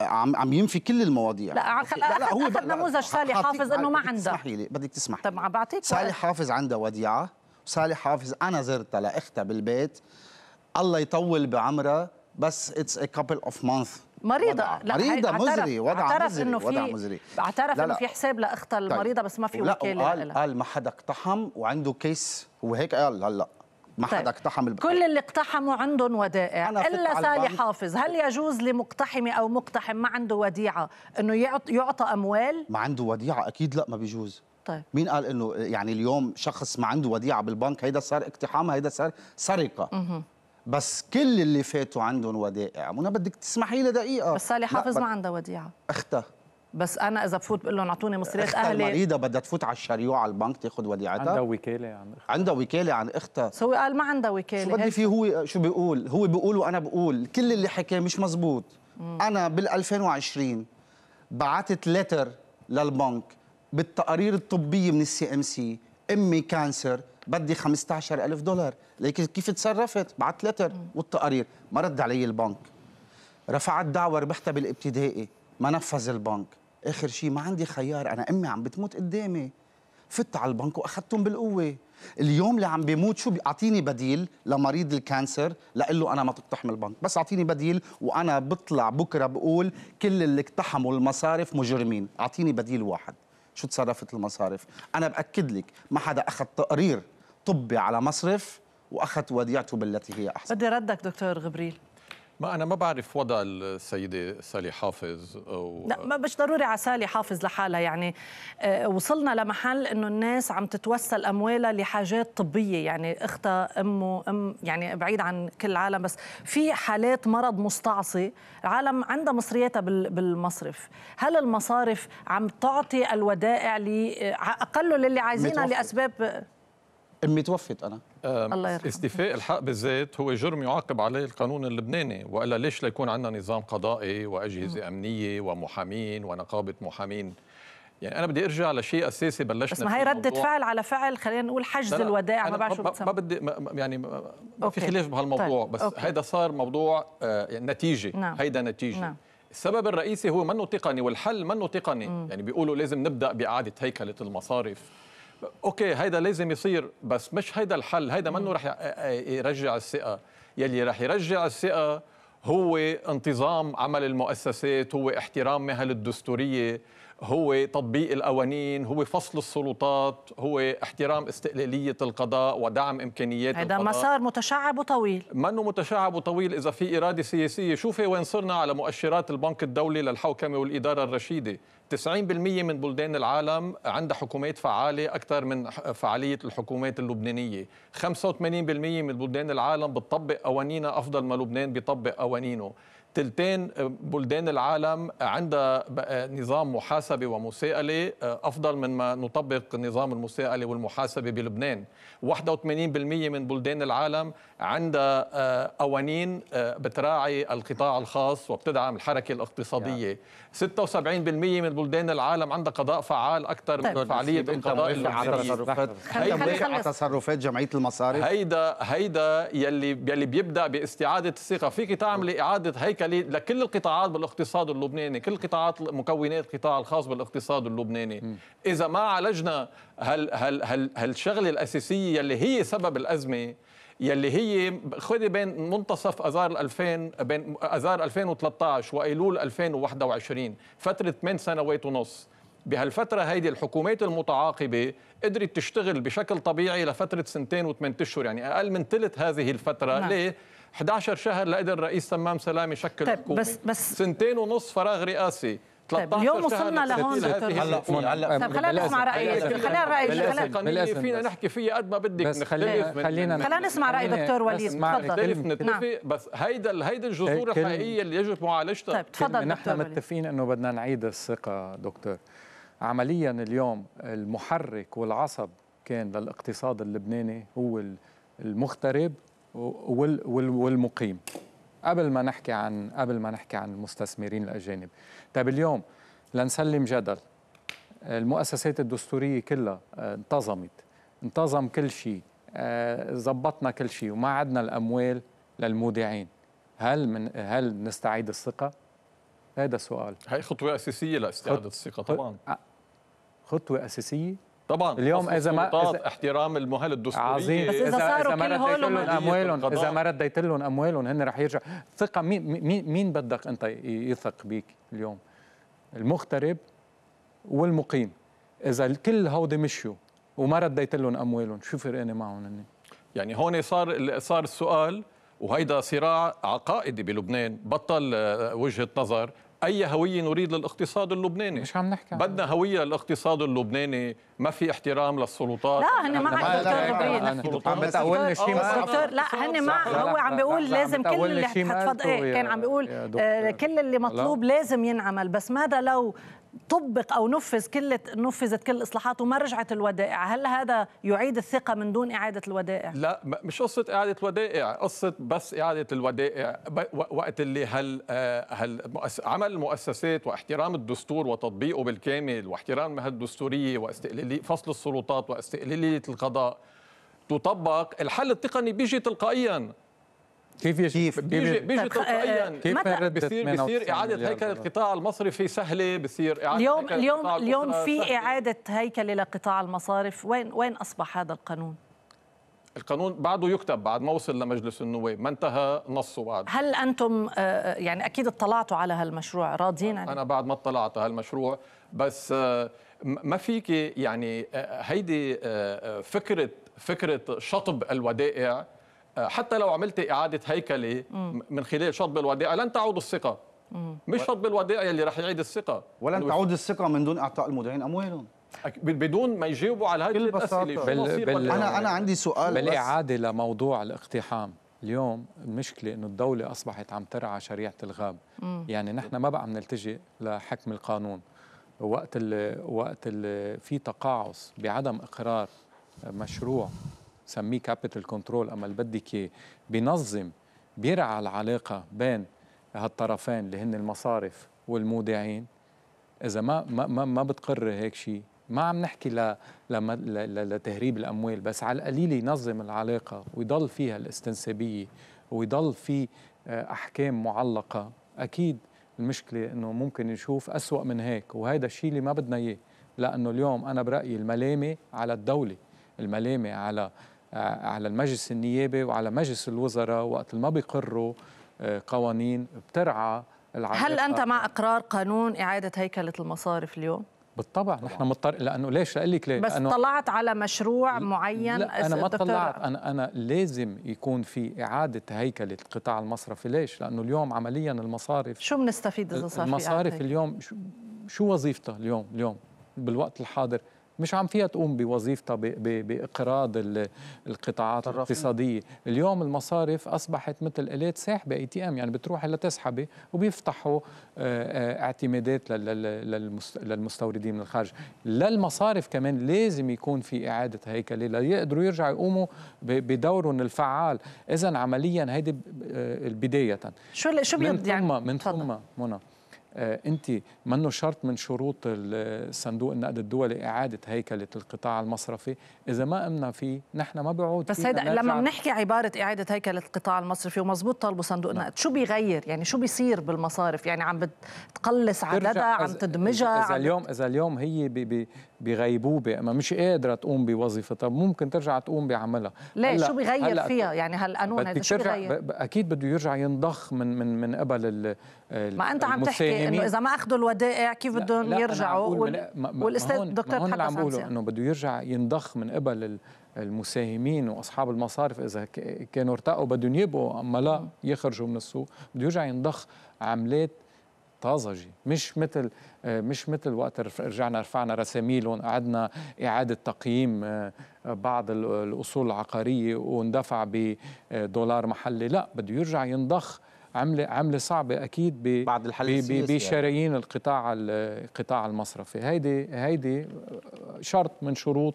عم عم ينفي كل المواضيع لا لا, لا هو نموذج صالح حافظ انه ما عنده اسمحي لي بدك تسمح طب ما بعطيك صالح حافظ عندها وديعه صالح حافظ انا زرتها لاختها بالبيت الله يطول بعمرها بس اتس ا كابل اوف مانث مريضه لا مريضه مزري وضع مزري انه وضع مزري اعترف انه في حساب لاختها طيب. المريضه طيب. بس ما في وكاله قال قال ما حدا اقتحم وعنده كيس هو هيك قال هلا ما طيب. حدا اقتحم البقية. كل اللي اقتحموا عندهم ودائع الا سالي حافظ هل يجوز لمقتحمي او مقتحم ما عنده وديعه انه يعطى اموال ما عنده وديعه اكيد لا ما بيجوز طيب مين قال انه يعني اليوم شخص ما عنده وديعه بالبنك هيدا صار اقتحام هيدا صار سرقه بس كل اللي فاتوا عندهم ودائع منى بدك تسمحي لي دقيقه بس صالح حافظ ما عندها وديعه اختها بس انا اذا بفوت بقول لهم اعطوني مصريات اهلي مريضه بدها تفوت على الشريوع على البنك تاخذ وديعتها يعني. عندها وكاله عن اختها عندها وكاله عن اختها سو هو قال ما عندها وكاله شو بدي فيه هو شو بيقول هو بيقول وانا بقول كل اللي حكاه مش مزبوط مم. انا بال 2020 بعثت لتر للبنك بالتقارير الطبيه من السي ام سي امي كانسر بدي 15000 دولار لكن كيف تصرفت بعت لتر والتقارير ما رد علي البنك رفعت دعوه ربحتها بالابتدائي ما نفذ البنك اخر شيء ما عندي خيار انا امي عم بتموت قدامي فت على البنك واخذتهم بالقوه اليوم اللي عم بيموت شو بيعطيني بديل لمريض الكانسر لقول له انا ما تقتحم البنك بس اعطيني بديل وانا بطلع بكره بقول كل اللي اقتحموا المصارف مجرمين اعطيني بديل واحد شو تصرفت المصارف انا باكد لك ما حدا اخذ تقرير طبي على مصرف واخذ وديعته بالتي هي احسن بدي ردك دكتور غبريل ما انا ما بعرف وضع السيده سالي حافظ أو لا ما مش ضروري على سالي حافظ لحالها يعني آه، وصلنا لمحل انه الناس عم تتوسل اموالها لحاجات طبيه يعني اختها امه ام يعني بعيد عن كل العالم بس في حالات مرض مستعصي العالم عندها مصرياتها بالمصرف هل المصارف عم تعطي الودائع لاقله للي عايزينها لاسباب امي توفت انا الله يرحمه استيفاء الحق بالذات هو جرم يعاقب عليه القانون اللبناني والا ليش لا يكون عندنا نظام قضائي واجهزه م. امنيه ومحامين ونقابه محامين يعني انا بدي ارجع لشيء اساسي بلشنا بس ما هي رده فعل على فعل خلينا نقول حجز الودائع ما بعرف شو ما بدي يعني ما في خلاف بهالموضوع طيب. بس أوكي. هيدا صار موضوع آه، يعني نتيجه نعم. هيدا نتيجه نعم. السبب الرئيسي هو منه تقني والحل منه تقني م. يعني بيقولوا لازم نبدا باعاده هيكله المصارف اوكي هيدا لازم يصير بس مش هيدا الحل هيدا منه رح يرجع الثقه يلي رح يرجع الثقه هو انتظام عمل المؤسسات هو احترام مهل الدستوريه هو تطبيق القوانين هو فصل السلطات هو احترام استقلالية القضاء ودعم إمكانيات هذا مسار متشعب وطويل منه متشعب وطويل إذا في إرادة سياسية شوفي وين صرنا على مؤشرات البنك الدولي للحوكمة والإدارة الرشيدة 90% من بلدان العالم عندها حكومات فعالة أكثر من فعالية الحكومات اللبنانية 85% من بلدان العالم بتطبق قوانينها أفضل ما لبنان بيطبق قوانينه تلتين آه، بلدان العالم عندها آه، نظام محاسبة ومساءلة آه، أفضل من ما نطبق نظام المساءلة والمحاسبة بلبنان 81% من بلدان العالم عندها قوانين بتراعي القطاع الخاص وبتدعم الحركة الاقتصادية 76% من بلدان العالم عندها قضاء فعال أكثر طيب. من فعالية القضاء التصرفات على تصرفات جمعية المصارف هيدا هيدا يلي يلي بيبدأ باستعادة الثقة فيك تعمل إعادة هيكل لكل القطاعات بالاقتصاد اللبناني كل قطاعات مكونات القطاع الخاص بالاقتصاد اللبناني م. اذا ما عالجنا هال هال هال هالشغله الاساسيه اللي هي سبب الازمه يلي هي خذي بين منتصف اذار 2000 بين اذار 2013 وايلول 2021 فتره 8 سنوات ونص بهالفترة هيدي الحكومات المتعاقبة قدرت تشتغل بشكل طبيعي لفترة سنتين وثمان أشهر يعني أقل من ثلث هذه الفترة نعم. ليه؟ 11 شهر لقدر الرئيس تمام سلام يشكل طيب حكومه بس بس سنتين ونص فراغ رئاسي طيب اليوم وصلنا لهون هلا هلا طيب خلينا نسمع رأي خلينا رأي خلينا فينا نحكي فيها قد ما بدك بس خلينا خلينا نسمع راي دكتور وليد تفضل نتفق بس هيدا هيدا الجذور الحقيقيه اللي يجب معالجتها طيب تفضل نحن متفقين انه بدنا نعيد الثقه دكتور عمليا اليوم المحرك والعصب كان للاقتصاد اللبناني هو المغترب والمقيم قبل ما نحكي عن قبل ما نحكي عن المستثمرين الاجانب طيب اليوم لنسلم جدل المؤسسات الدستوريه كلها آه، انتظمت انتظم كل شيء زبطنا آه، كل شيء وما عدنا الاموال للمودعين هل من هل نستعيد الثقه هذا السؤال هاي خطوه اساسيه لاستعاده الثقه طبعا آه، خطوه اساسيه طبعا اليوم اذا ما احترام المهل الدستوريه عظيم بس اذا صاروا كل هول اموالهم اذا ما رديت لهم اموالهم هن رح يرجع ثقه مين مين مين بدك انت يثق بيك اليوم المغترب والمقيم اذا الكل هودي مشوا وما رديت لهم اموالهم شو فرقاني معهم هن يعني هون صار صار السؤال وهيدا صراع عقائدي بلبنان بطل آه، وجهه نظر اي هويه نريد للاقتصاد اللبناني مش عم نحكي بدنا هويه للاقتصاد اللبناني ما في احترام للسلطات لا هن ما عم بتقول شيء الدكتور لا هن ما هو عم بيقول لازم كل اللي حتفض ايه كان عم بيقول آه، كل اللي مطلوب لازم ينعمل بس ماذا لو طبق او نفذ كل نفذت كل الاصلاحات وما رجعت الودائع، هل هذا يعيد الثقه من دون اعاده الودائع؟ لا مش قصه اعاده الودائع، قصه بس اعاده الودائع وقت اللي هل هل آه، عمل المؤسسات واحترام الدستور وتطبيقه بالكامل واحترام الدستوريه واستقلاليه فصل السلطات واستقلاليه القضاء تطبق الحل التقني بيجي تلقائيا كيف يجي كيف بيجي طيب، بيجي تلقائيا آه، كيف بصير بصير اعاده هيكله القطاع المصرفي سهله بصير اعاده اليوم اليوم اليوم في اعاده هيكله لقطاع المصارف وين وين اصبح هذا القانون القانون بعده يكتب بعد ما وصل لمجلس النواب ما انتهى نصه بعد هل انتم آه، آه، يعني اكيد اطلعتوا على هالمشروع راضيين عنه انا بعد ما اطلعت على هالمشروع بس ما فيك يعني هيدي فكره فكره شطب الودائع حتى لو عملت اعاده هيكله من خلال شطب الودائع لن تعود الثقه مش شطب الودائع اللي رح يعيد الثقه ولن تعود الثقه من دون اعطاء المدعين اموالهم بدون ما يجاوبوا على هذه الاسئله انا انا عندي سؤال بالاعاده لموضوع الاقتحام اليوم المشكلة أنه الدولة أصبحت عم ترعى شريعة الغاب مم. يعني نحن ما بقى عم نلتجئ لحكم القانون وقت الـ وقت الـ في تقاعس بعدم إقرار مشروع سميه كابيتال كنترول اما اللي بدك اياه بينظم بيرعى العلاقه بين هالطرفين اللي هن المصارف والمودعين اذا ما ما ما بتقر هيك شيء ما عم نحكي ل... لتهريب الاموال بس على القليل ينظم العلاقه ويضل فيها الاستنسابيه ويضل في آه، احكام معلقه اكيد المشكله انه ممكن نشوف أسوأ من هيك وهذا الشيء اللي ما بدنا اياه لانه اليوم انا برايي الملامه على الدوله الملامه على آه، على المجلس النيابي وعلى مجلس الوزراء وقت ما بيقروا آه، قوانين بترعى العلاقة هل أنت مع إقرار قانون إعادة هيكلة المصارف اليوم؟ بالطبع نحن مضطر لانه ليش اقول لك ليه بس طلعت على مشروع معين لا انا ما طلعت انا انا لازم يكون في اعاده هيكله القطاع المصرفي ليش لانه اليوم عمليا المصارف شو بنستفيد اذا صار في المصارف اليوم شو, شو وظيفتها اليوم اليوم بالوقت الحاضر مش عم فيها تقوم بوظيفتها باقراض القطاعات الاقتصاديه اليوم المصارف اصبحت مثل الات ساحبه اي تي ام يعني بتروح لتسحبي وبيفتحوا آه، آه، اعتمادات للمستوردين من الخارج للمصارف كمان لازم يكون في اعاده هيكله ليقدروا يرجعوا يقوموا بدورهم الفعال اذا عمليا هيدي آه، بدايه شو شو بيض يعني من ثم منى آه، انت منه شرط من شروط صندوق النقد الدولي اعاده هيكله القطاع المصرفي اذا ما قمنا فيه نحن ما بعود بس هيدا لما بنحكي عباره اعاده هيكله القطاع المصرفي ومزبوط طالبوا صندوق نعم. النقد شو بيغير يعني شو بيصير بالمصارف يعني عم بتقلص عددها عم تدمجها اذا اليوم اذا اليوم هي بي بي بغيبوبه اما مش قادره تقوم بوظيفتها ممكن ترجع تقوم بعملها ليه شو بغير فيها يعني هالقانون هذا شو بغير اكيد بده يرجع ينضخ من من من قبل ما انت عم تحكي انه اذا ما اخذوا الودائع كيف بدهم يرجعوا والاستاذ دكتور هون اللي عم بقوله انه بده يرجع ينضخ من قبل المساهمين واصحاب المصارف اذا كانوا ارتقوا بدهم يبقوا اما لا يخرجوا من السوق بده يرجع ينضخ عملات طازجه مش مثل آه، مش مثل وقت رجعنا رفعنا رساميلهم قعدنا اعاده تقييم آه، بعض الاصول العقاريه واندفع بدولار محلي لا بده يرجع ينضخ عمله عمله صعبه اكيد ب بعد الحل بشرايين يعني. القطاع القطاع المصرفي هيدي هيدي شرط من شروط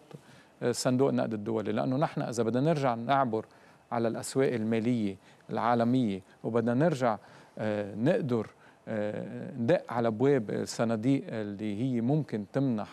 آه، صندوق النقد الدولي لانه نحن اذا بدنا نرجع نعبر على الاسواق الماليه العالميه وبدنا نرجع نقدر ندق آه، على ابواب الصناديق اللي هي ممكن تمنح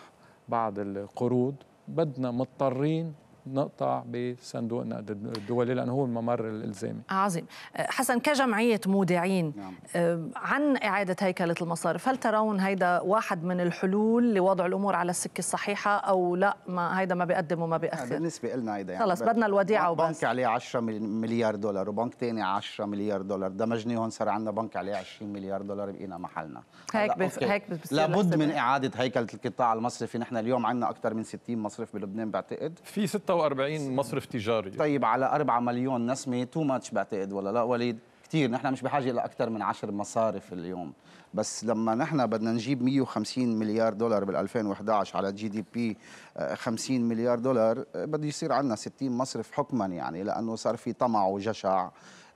بعض القروض بدنا مضطرين نقطع بصندوق النقد الدولي لانه هو الممر الالزامي. عظيم، أه، حسن كجمعيه مودعين نعم. أه، عن اعاده هيكله المصارف، هل ترون هيدا واحد من الحلول لوضع الامور على السكه الصحيحه او لا ما هيدا ما بيقدم وما بيأخر؟ بالنسبه لنا هيدا يعني خلص بدنا الوديعه وبس بنك عليه 10 مليار دولار وبنك ثاني 10 مليار دولار، دمجني هون صار عندنا بنك عليه 20 مليار دولار بقينا محلنا. هيك بف... هيك لابد من اعاده هيكله القطاع المصرفي، نحن اليوم عندنا اكثر من 60 مصرف بلبنان بعتقد في 6 46 مصرف تجاري طيب على 4 مليون نسمه تو ماتش بعتقد ولا لا وليد كثير نحن مش بحاجه لاكثر من 10 مصارف اليوم بس لما نحن بدنا نجيب 150 مليار دولار بال 2011 على جي دي بي 50 آه، مليار دولار آه، بده يصير عندنا 60 مصرف حكما يعني لانه صار في طمع وجشع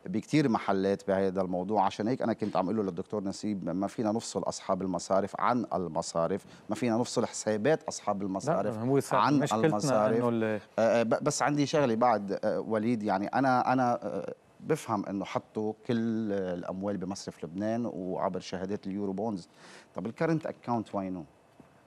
بكتير محلات بهذا الموضوع عشان هيك انا كنت عم اقول له للدكتور نسيب ما فينا نفصل اصحاب المصارف عن المصارف ما فينا نفصل حسابات اصحاب المصارف لا هو عن المصارف آه، آه، بس عندي شغله بعد آه، وليد يعني انا انا بفهم انه حطوا كل الاموال بمصرف لبنان وعبر شهادات اليورو بونز طب الكرنت اكاونت وينه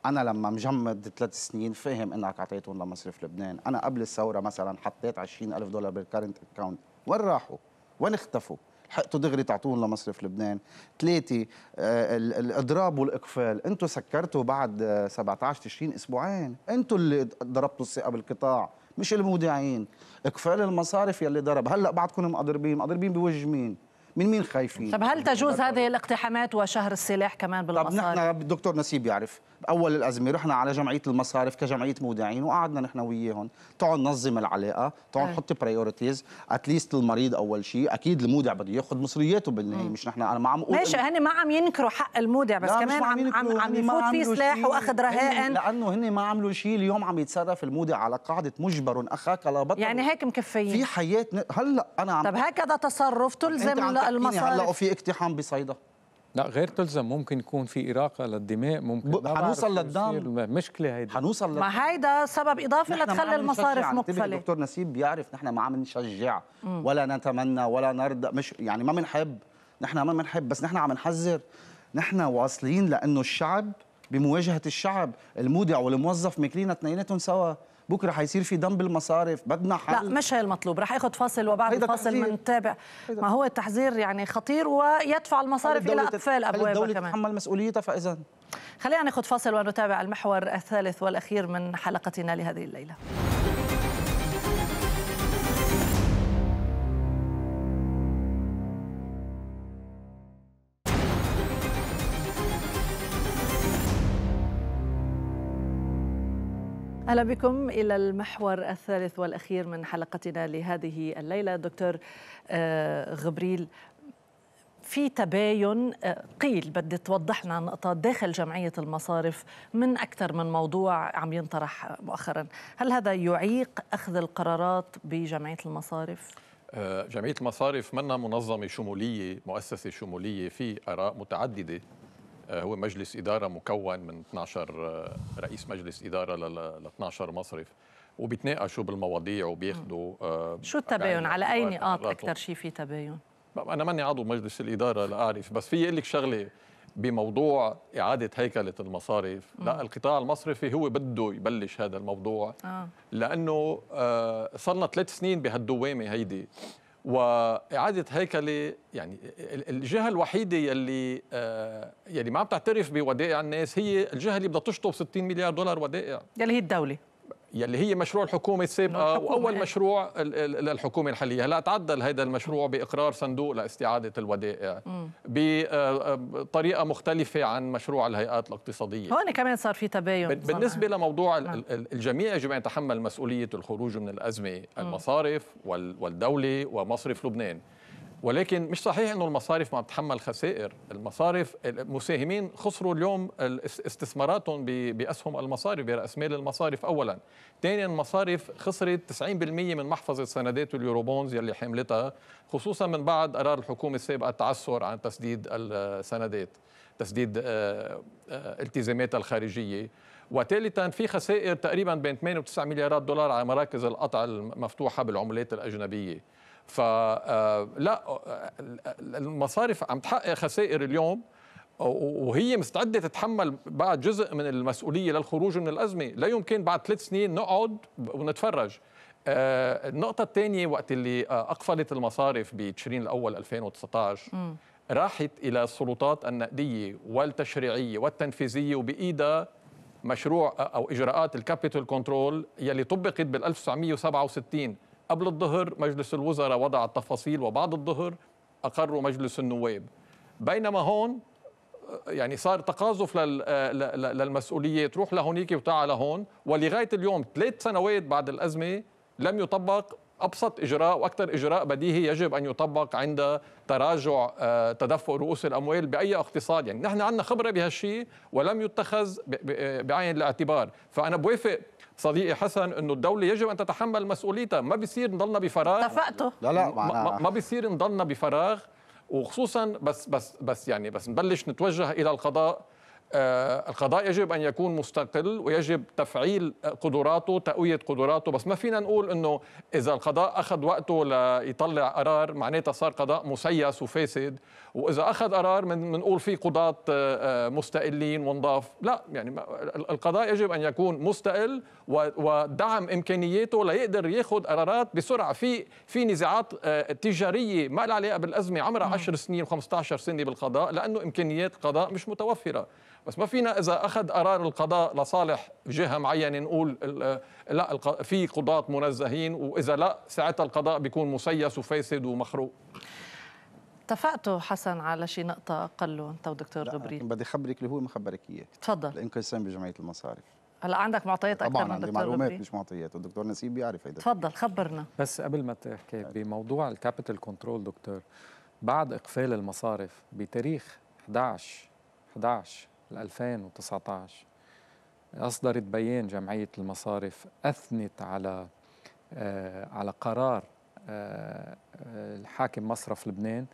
انا لما مجمد ثلاث سنين فاهم انك اعطيتهم لمصرف لبنان انا قبل الثوره مثلا حطيت 20000 دولار بالكرنت اكاونت وين راحوا وين اختفوا؟ حقتوا دغري تعطوهم لمصرف لبنان ثلاثة آه، الإضراب والإقفال أنتم سكرتوا بعد 17 آه، تشرين أسبوعين أنتم اللي ضربتوا الثقة بالقطاع مش المودعين إقفال المصارف يلي ضرب هلأ بعدكم مقضربين مقضربين بوجه مين من مين خايفين؟ طب هل تجوز هذه الاقتحامات وشهر السلاح كمان بالمصارف؟ طب نحن الدكتور نسيب يعرف اول الازمه رحنا على جمعيه المصارف كجمعيه مودعين وقعدنا نحن وياهم تعال ننظم العلاقه تعال نحط برايورتيز اتليست المريض اول شيء اكيد المودع بده ياخذ مصرياته بالنهايه مش نحن انا ما عم اقول ماشي هن ما عم ينكروا حق المودع بس كمان عم عم, عم يفوت فيه سلاح واخذ رهائن لانه هن ما عملوا شيء اليوم عم يتصرف المودع على قاعده مجبر اخاك لا بطل يعني هيك مكفيين في حياه هلا انا عم طب هكذا تصرف تلزم المصارف هلا وفي اقتحام بصيدا لا غير تلزم ممكن يكون في إراقة للدماء ممكن حنوصل للدم مشكلة هيدي حنوصل للدم. ما هيدا سبب إضافي لتخلي المصارف مقفلة الدكتور نسيب بيعرف نحن ما عم نشجع ولا نتمنى ولا نرضى مش يعني ما بنحب نحن ما بنحب بس نحن عم نحذر نحن واصلين لأنه الشعب بمواجهة الشعب المودع والموظف ماكلين اثنيناتهم سوا بكره حيصير في ضم بالمصارف بدنا حل لا مش هي المطلوب رح اخذ فاصل وبعد الفاصل بنتابع ما هو التحذير يعني خطير ويدفع المصارف الى اقفال ابوابها الدولة كمان تتحمل مسؤوليتها فاذا خلينا ناخذ فاصل ونتابع المحور الثالث والاخير من حلقتنا لهذه الليله أهلا بكم إلى المحور الثالث والأخير من حلقتنا لهذه الليلة دكتور آه، غبريل في تباين آه، قيل بدي توضح لنا نقطة داخل جمعية المصارف من أكثر من موضوع عم ينطرح مؤخرا هل هذا يعيق أخذ القرارات بجمعية المصارف؟ آه، جمعية المصارف منا منظمة شمولية مؤسسة شمولية في آراء متعددة آه، هو مجلس إدارة مكون من 12 آه، رئيس مجلس إدارة ل 12 مصرف وبيتناقشوا بالمواضيع وبياخذوا آه، شو التباين يعني على أي نقاط أكثر شيء في تباين؟ أنا ماني عضو مجلس الإدارة لأعرف بس في أقول لك شغلة بموضوع إعادة هيكلة المصارف لا القطاع المصرفي هو بده يبلش هذا الموضوع آه. لأنه صار لنا ثلاث سنين بهالدوامة هيدي واعاده هيكله يعني الجهه الوحيده يلي يعني ما بتعترف بودائع الناس هي الجهه اللي بدها تشطب 60 مليار دولار ودائع يلي هي الدوله يلي هي مشروع الحكومة السابقة آه، وأول إيه. مشروع للحكومة الحالية هلا تعدل هذا المشروع بإقرار صندوق لاستعادة الودائع آه، آه، بطريقة مختلفة عن مشروع الهيئات الاقتصادية هون كمان صار في تباين بالنسبة لموضوع نعم. الجميع يجب أن يتحمل مسؤولية الخروج من الأزمة المصارف والدولة ومصرف لبنان ولكن مش صحيح انه المصارف ما بتحمل خسائر المصارف المساهمين خسروا اليوم استثماراتهم باسهم المصارف براس مال المصارف اولا ثانيا المصارف خسرت 90% من محفظه سندات اليوروبونز يلي حملتها خصوصا من بعد قرار الحكومه السابقه التعثر عن تسديد السندات تسديد آه، آه، التزاماتها الخارجيه وثالثا في خسائر تقريبا بين 8 و 9 مليارات دولار على مراكز القطع المفتوحه بالعملات الاجنبيه فلا آه، آه، آه، المصارف عم تحقق خسائر اليوم وهي مستعده تتحمل بعد جزء من المسؤوليه للخروج من الازمه، لا يمكن بعد ثلاث سنين نقعد ونتفرج. النقطة الثانية وقت اللي أقفلت المصارف بتشرين الأول 2019 م. راحت إلى السلطات النقدية والتشريعية والتنفيذية وبإيدها مشروع أو إجراءات الكابيتال كنترول يلي طبقت بال 1967 قبل الظهر مجلس الوزراء وضع التفاصيل وبعد الظهر أقروا مجلس النواب بينما هون يعني صار تقاذف للمسؤوليه تروح لهونيك وتعال لهون ولغايه اليوم ثلاث سنوات بعد الازمه لم يطبق ابسط اجراء واكثر اجراء بديهي يجب ان يطبق عند تراجع آه، تدفق رؤوس الاموال باي اقتصاد يعني نحن عندنا خبره بهالشيء ولم يتخذ بعين الاعتبار فانا بوافق صديقي حسن انه الدوله يجب ان تتحمل مسؤوليتها ما بيصير نضلنا بفراغ اتفقتوا لا لا ما, ما بيصير نضلنا بفراغ وخصوصا بس بس بس يعني بس نبلش نتوجه الى القضاء آه القضاء يجب ان يكون مستقل ويجب تفعيل قدراته تقويه قدراته بس ما فينا نقول انه اذا القضاء اخذ وقته ليطلع قرار معناتها صار قضاء مسيس وفاسد واذا اخذ قرار من بنقول في قضاه آه، آه، مستقلين ونضاف لا يعني القضاء يجب ان يكون مستقل ودعم امكانياته ليقدر ياخذ قرارات بسرعه في في نزاعات آه، تجاريه ما لها علاقه بالازمه عمرها 10 نعم. سنين و15 سنه بالقضاء لانه امكانيات القضاء مش متوفره بس ما فينا اذا اخذ قرار القضاء لصالح جهه معينه نقول لا في قضاة منزهين واذا لا ساعتها القضاء بيكون مسيس وفاسد ومخروق اتفقتوا حسن على شي نقطة قالوا أنت ودكتور غبري بدي أخبرك اللي هو ما خبرك إياه تفضل الانقسام بجمعية المصارف هلا عندك معطيات اكثر طبعا عندي معلومات غبري. مش معطيات والدكتور نسيب بيعرف هيدا تفضل خبرنا بس قبل ما تحكي طيب. بموضوع الكابيتال كنترول دكتور بعد اقفال المصارف بتاريخ 11 11 2019 اصدرت بيان جمعيه المصارف اثنت على آه على قرار آه، آه، الحاكم مصرف لبنان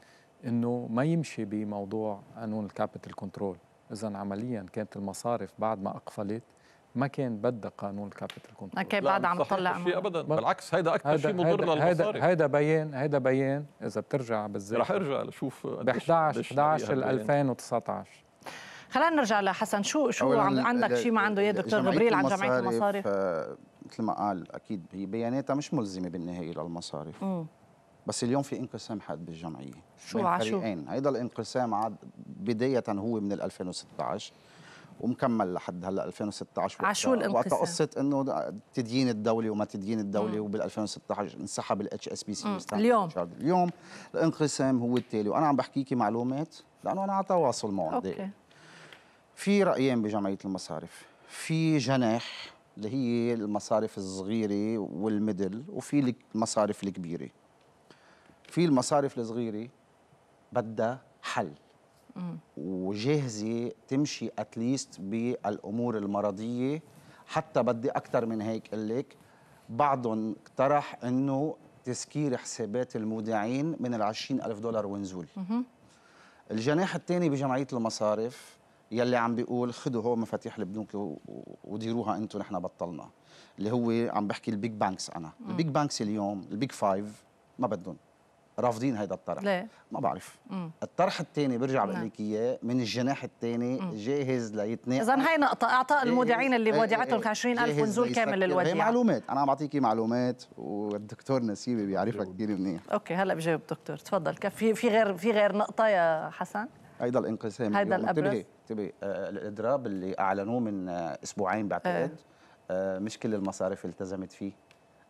انه ما يمشي بموضوع قانون الكابيتال كنترول اذا عمليا كانت المصارف بعد ما اقفلت ما كان بدها قانون الكابيتال كنترول ما كان بعد عم تطلع شيء ابدا بالعكس هيدا اكثر شيء مضر للمصارف هيدا بيان هيدا بيان اذا بترجع بالذات رح ارجع لشوف ب 11 11 2019 خلينا نرجع لحسن شو شو عم عندك شيء ما عنده يا دكتور غبريل عن جمعيه المصارف آه، مثل ما قال اكيد هي بياناتها مش ملزمه بالنهايه للمصارف مم. بس اليوم في انقسام حاد بالجمعيه شو من فريقين هيدا الانقسام عاد بدايه هو من 2016 ومكمل لحد هلا 2016 وقت شو الانقسام؟ وقت قصه انه تدين الدولي وما تدين الدولي وبال 2016 انسحب الاتش اس بي سي اليوم اليوم الانقسام هو التالي وانا عم بحكيكي معلومات لانه انا على تواصل معهم اوكي في رايين بجمعيه المصارف في جناح اللي هي المصارف الصغيره والميدل وفي المصارف الكبيره في المصارف الصغيره بدها حل وجاهزه تمشي اتليست بالامور المرضيه حتى بدي اكثر من هيك اقول لك بعضهم اقترح انه تسكير حسابات المودعين من ال ألف دولار ونزول الجناح الثاني بجمعيه المصارف يلي عم بيقول خذوا هو مفاتيح البنوك وديروها انتم نحن بطلنا اللي هو عم بحكي البيج بانكس انا البيج بانكس اليوم البيج فايف ما بدهم رافضين هذا الطرح ليه؟ ما بعرف مم. الطرح الثاني برجع بقول نعم. لك اياه من الجناح الثاني جاهز ليتناقش اذا هي نقطه اعطاء إيه، المودعين اللي ودعتهم 20000 ونزول كامل للوديعه هي معلومات انا عم اعطيكي معلومات والدكتور نسيبي بيعرفها كثير منيح اوكي هلا بجاوب دكتور تفضل في في غير في غير نقطه يا حسن هيدا الانقسام هيدا الابرز انتبهي انتبهي الاضراب اللي اعلنوه من آه، اسبوعين بعتقد إيه. آه، مش كل المصارف التزمت فيه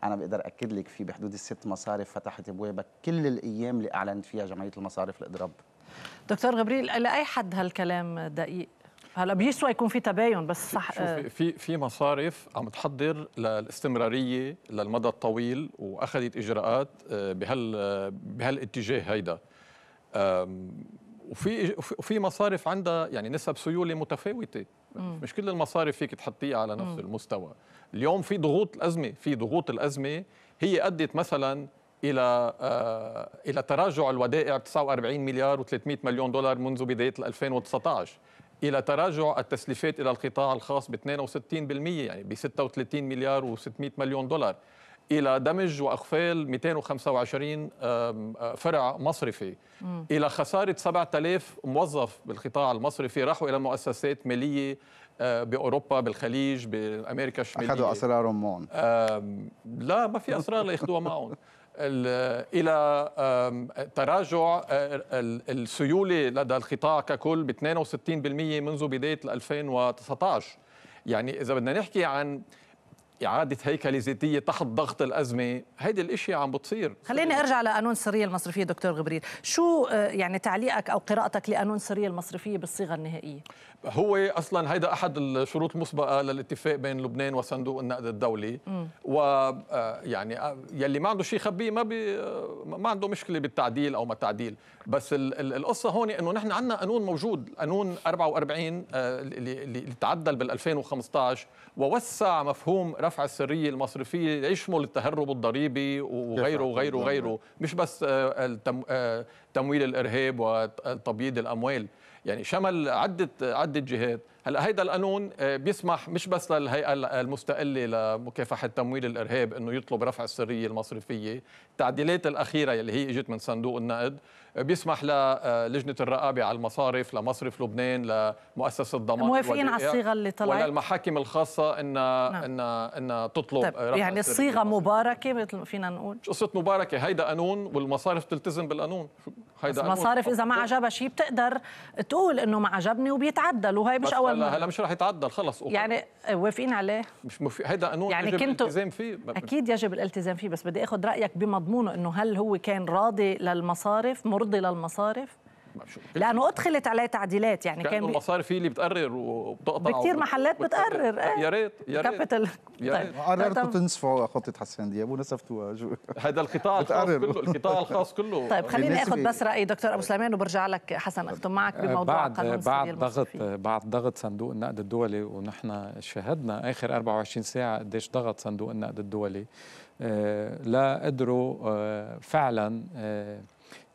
انا بقدر اكد لك في بحدود الست مصارف فتحت ابوابها كل الايام اللي اعلنت فيها جمعيه المصارف الاضراب دكتور غبريل الى اي حد هالكلام دقيق هلا بيسوى يكون في تباين بس صح آه. في في مصارف عم تحضر للاستمراريه للمدى الطويل واخذت اجراءات آه، بهال آه، بهالاتجاه هيدا وفي وفي مصارف عندها يعني نسب سيوله متفاوته مش كل المصارف فيك تحطيها على نفس مم. المستوى اليوم في ضغوط الازمه في ضغوط الازمه هي ادت مثلا الى آه الى تراجع الودائع 49 مليار و300 مليون دولار منذ بدايه 2019 الى تراجع التسليفات الى القطاع الخاص ب 62% يعني ب 36 مليار و600 مليون دولار الى دمج واقفال 225 آه، فرع مصرفي م. الى خساره 7000 موظف بالقطاع المصرفي راحوا الى مؤسسات ماليه آه، باوروبا بالخليج بامريكا الشماليه اخذوا اسرارهم معهم لا ما في اسرار لياخذوها معهم الى تراجع آه، السيوله لدى القطاع ككل ب 62% منذ بدايه 2019 يعني اذا بدنا نحكي عن إعادة هيكلة ذاتية تحت ضغط الأزمة هيدي الأشياء عم بتصير خليني أرجع لقانون السرية المصرفية دكتور غبريل شو آه، يعني تعليقك أو قراءتك لقانون السرية المصرفية بالصيغة النهائية؟ هو أصلا هيدا أحد الشروط المسبقة للاتفاق بين لبنان وصندوق النقد الدولي و ويعني آه، آه، يلي ما عنده شيء يخبيه ما بي ما عنده مشكلة بالتعديل أو ما تعديل بس القصة هون إنه نحن عندنا قانون موجود قانون 44 اللي تعدل بال 2015 ووسع مفهوم رفع الدفع السري المصرفي يشمل التهرب الضريبي وغيره وغيره وغيره مش بس آه، آه، تمويل الارهاب وتبييض الاموال يعني شمل عده عده جهات هلا هيدا القانون آه، بيسمح مش بس للهيئه المستقله لمكافحه تمويل الارهاب انه يطلب رفع السريه المصرفيه التعديلات الاخيره اللي هي اجت من صندوق النقد بيسمح للجنه الرقابه على المصارف لمصرف لبنان لمؤسسه الضمان موافقين على الصيغه اللي طلعت ولا المحاكم الخاصه ان نعم. ان ان تطلب طيب يعني الصيغه مباركه مثل فينا نقول قصه مباركه هيدا قانون والمصارف تلتزم بالقانون هيدا قانون المصارف اذا ما عجبها شيء بتقدر تقول انه ما عجبني وبيتعدل وهي مش اول مره هلا مش رح يتعدل خلص أوكي. يعني وافقين عليه مش مف... هيدا قانون يعني يجب الالتزام فيه اكيد يجب الالتزام فيه بس بدي اخذ رايك بمضمونه انه هل هو كان راضي للمصارف مرضي للمصارف لانه ادخلت عليه تعديلات يعني كان المصارف هي اللي بتقرر وبتقطع بكثير محلات بتقرر يا ريت يا ريت كابيتال قررتوا تنسفوا خطه حسان دياب ونسفتوها هذا القطاع الخاص كله القطاع الخاص كله طيب خليني اخذ بس راي دكتور ابو سليمان وبرجع لك حسن اختم معك آه، بموضوع بعد بعد ضغط بعد ضغط صندوق النقد الدولي ونحن شاهدنا اخر 24 ساعه قديش ضغط صندوق النقد الدولي آه، لا قدروا آه، فعلا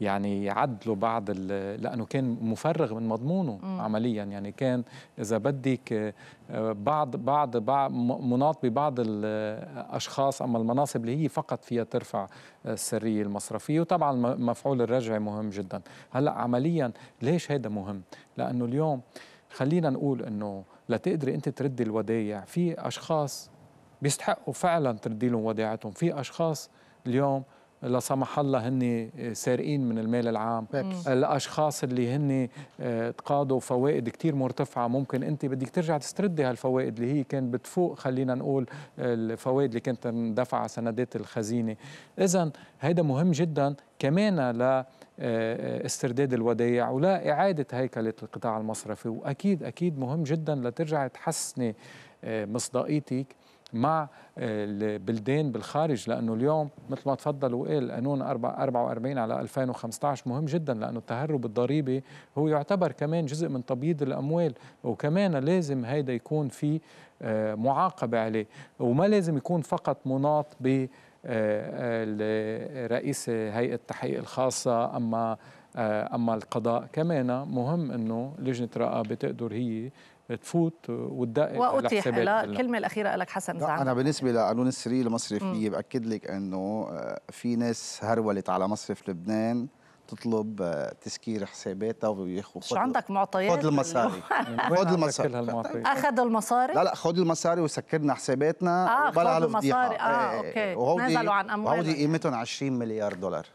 يعني يعدلوا بعض لانه كان مفرغ من مضمونه مم. عمليا يعني كان اذا بدك آه، بعض بعض, بعض مناط ببعض الاشخاص اما المناصب اللي هي فقط فيها ترفع آه، السريه المصرفيه وطبعا المفعول الرجعي مهم جدا هلا عمليا ليش هذا مهم لانه اليوم خلينا نقول انه لتقدري انت تردي الودايع في اشخاص بيستحقوا فعلا تردي لهم ودايعتهم في اشخاص اليوم لا سمح الله هن سارقين من المال العام بيبس. الاشخاص اللي هن آه، تقاضوا فوائد كتير مرتفعه ممكن انت بدك ترجع تستردي هالفوائد اللي هي كانت بتفوق خلينا نقول الفوائد اللي كانت تندفع سندات الخزينه اذا هذا مهم جدا كمان ل آه، آه، استرداد الودائع ولا إعادة هيكلة القطاع المصرفي وأكيد أكيد مهم جدا لترجع تحسني مصداقيتك مع آه، البلدان بالخارج لانه اليوم مثل ما تفضل وقال قانون 44 على 2015 مهم جدا لانه التهرب الضريبي هو يعتبر كمان جزء من تبييض الاموال وكمان لازم هيدا يكون في آه، معاقبه عليه وما لازم يكون فقط مناط ب آه، رئيس هيئه التحقيق الخاصه اما اما القضاء كمان مهم انه لجنه رقابه تقدر هي تفوت آه، وتدقق وأتيح الكلمة الأخيرة لك حسن زعيم أنا بالنسبة لقانون السرية المصرفية بأكد لك أنه آه، في ناس هرولت على مصرف لبنان تطلب آه، تسكير حساباتها وياخذ شو عندك معطيات؟ خذ المصاري خذ يعني المصاري اخذ المصاري؟ لا لا خذ المصاري وسكرنا حساباتنا اه خذ المصاري اه إيه، اوكي إيه، إيه. نزلوا عن اموالهم وهودي قيمتهم 20 مليار دولار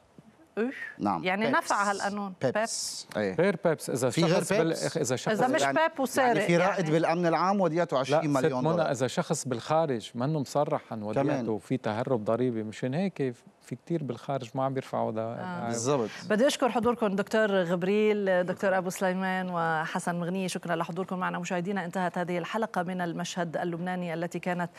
إيه؟ نعم يعني بيبس. نفع هالقانون بيبس أيه. غير بيبس اذا في شخص بال... اذا شخص اذا مش يعني بيب وسارق يعني في رائد يعني. بالامن العام وديته 20 مليون دولار اذا شخص بالخارج منه مصرح عن وديته وفي تهرب ضريبي مشان هيك في كتير بالخارج ما عم بيرفعوا ده آه. بالضبط بدي اشكر حضوركم دكتور غبريل دكتور ابو سليمان وحسن مغنيه شكرا لحضوركم معنا مشاهدينا انتهت هذه الحلقه من المشهد اللبناني التي كانت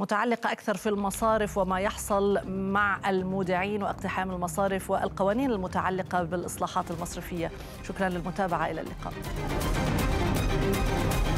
متعلقة أكثر في المصارف وما يحصل مع المودعين واقتحام المصارف والقوانين المتعلقة بالإصلاحات المصرفية شكرا للمتابعة إلى اللقاء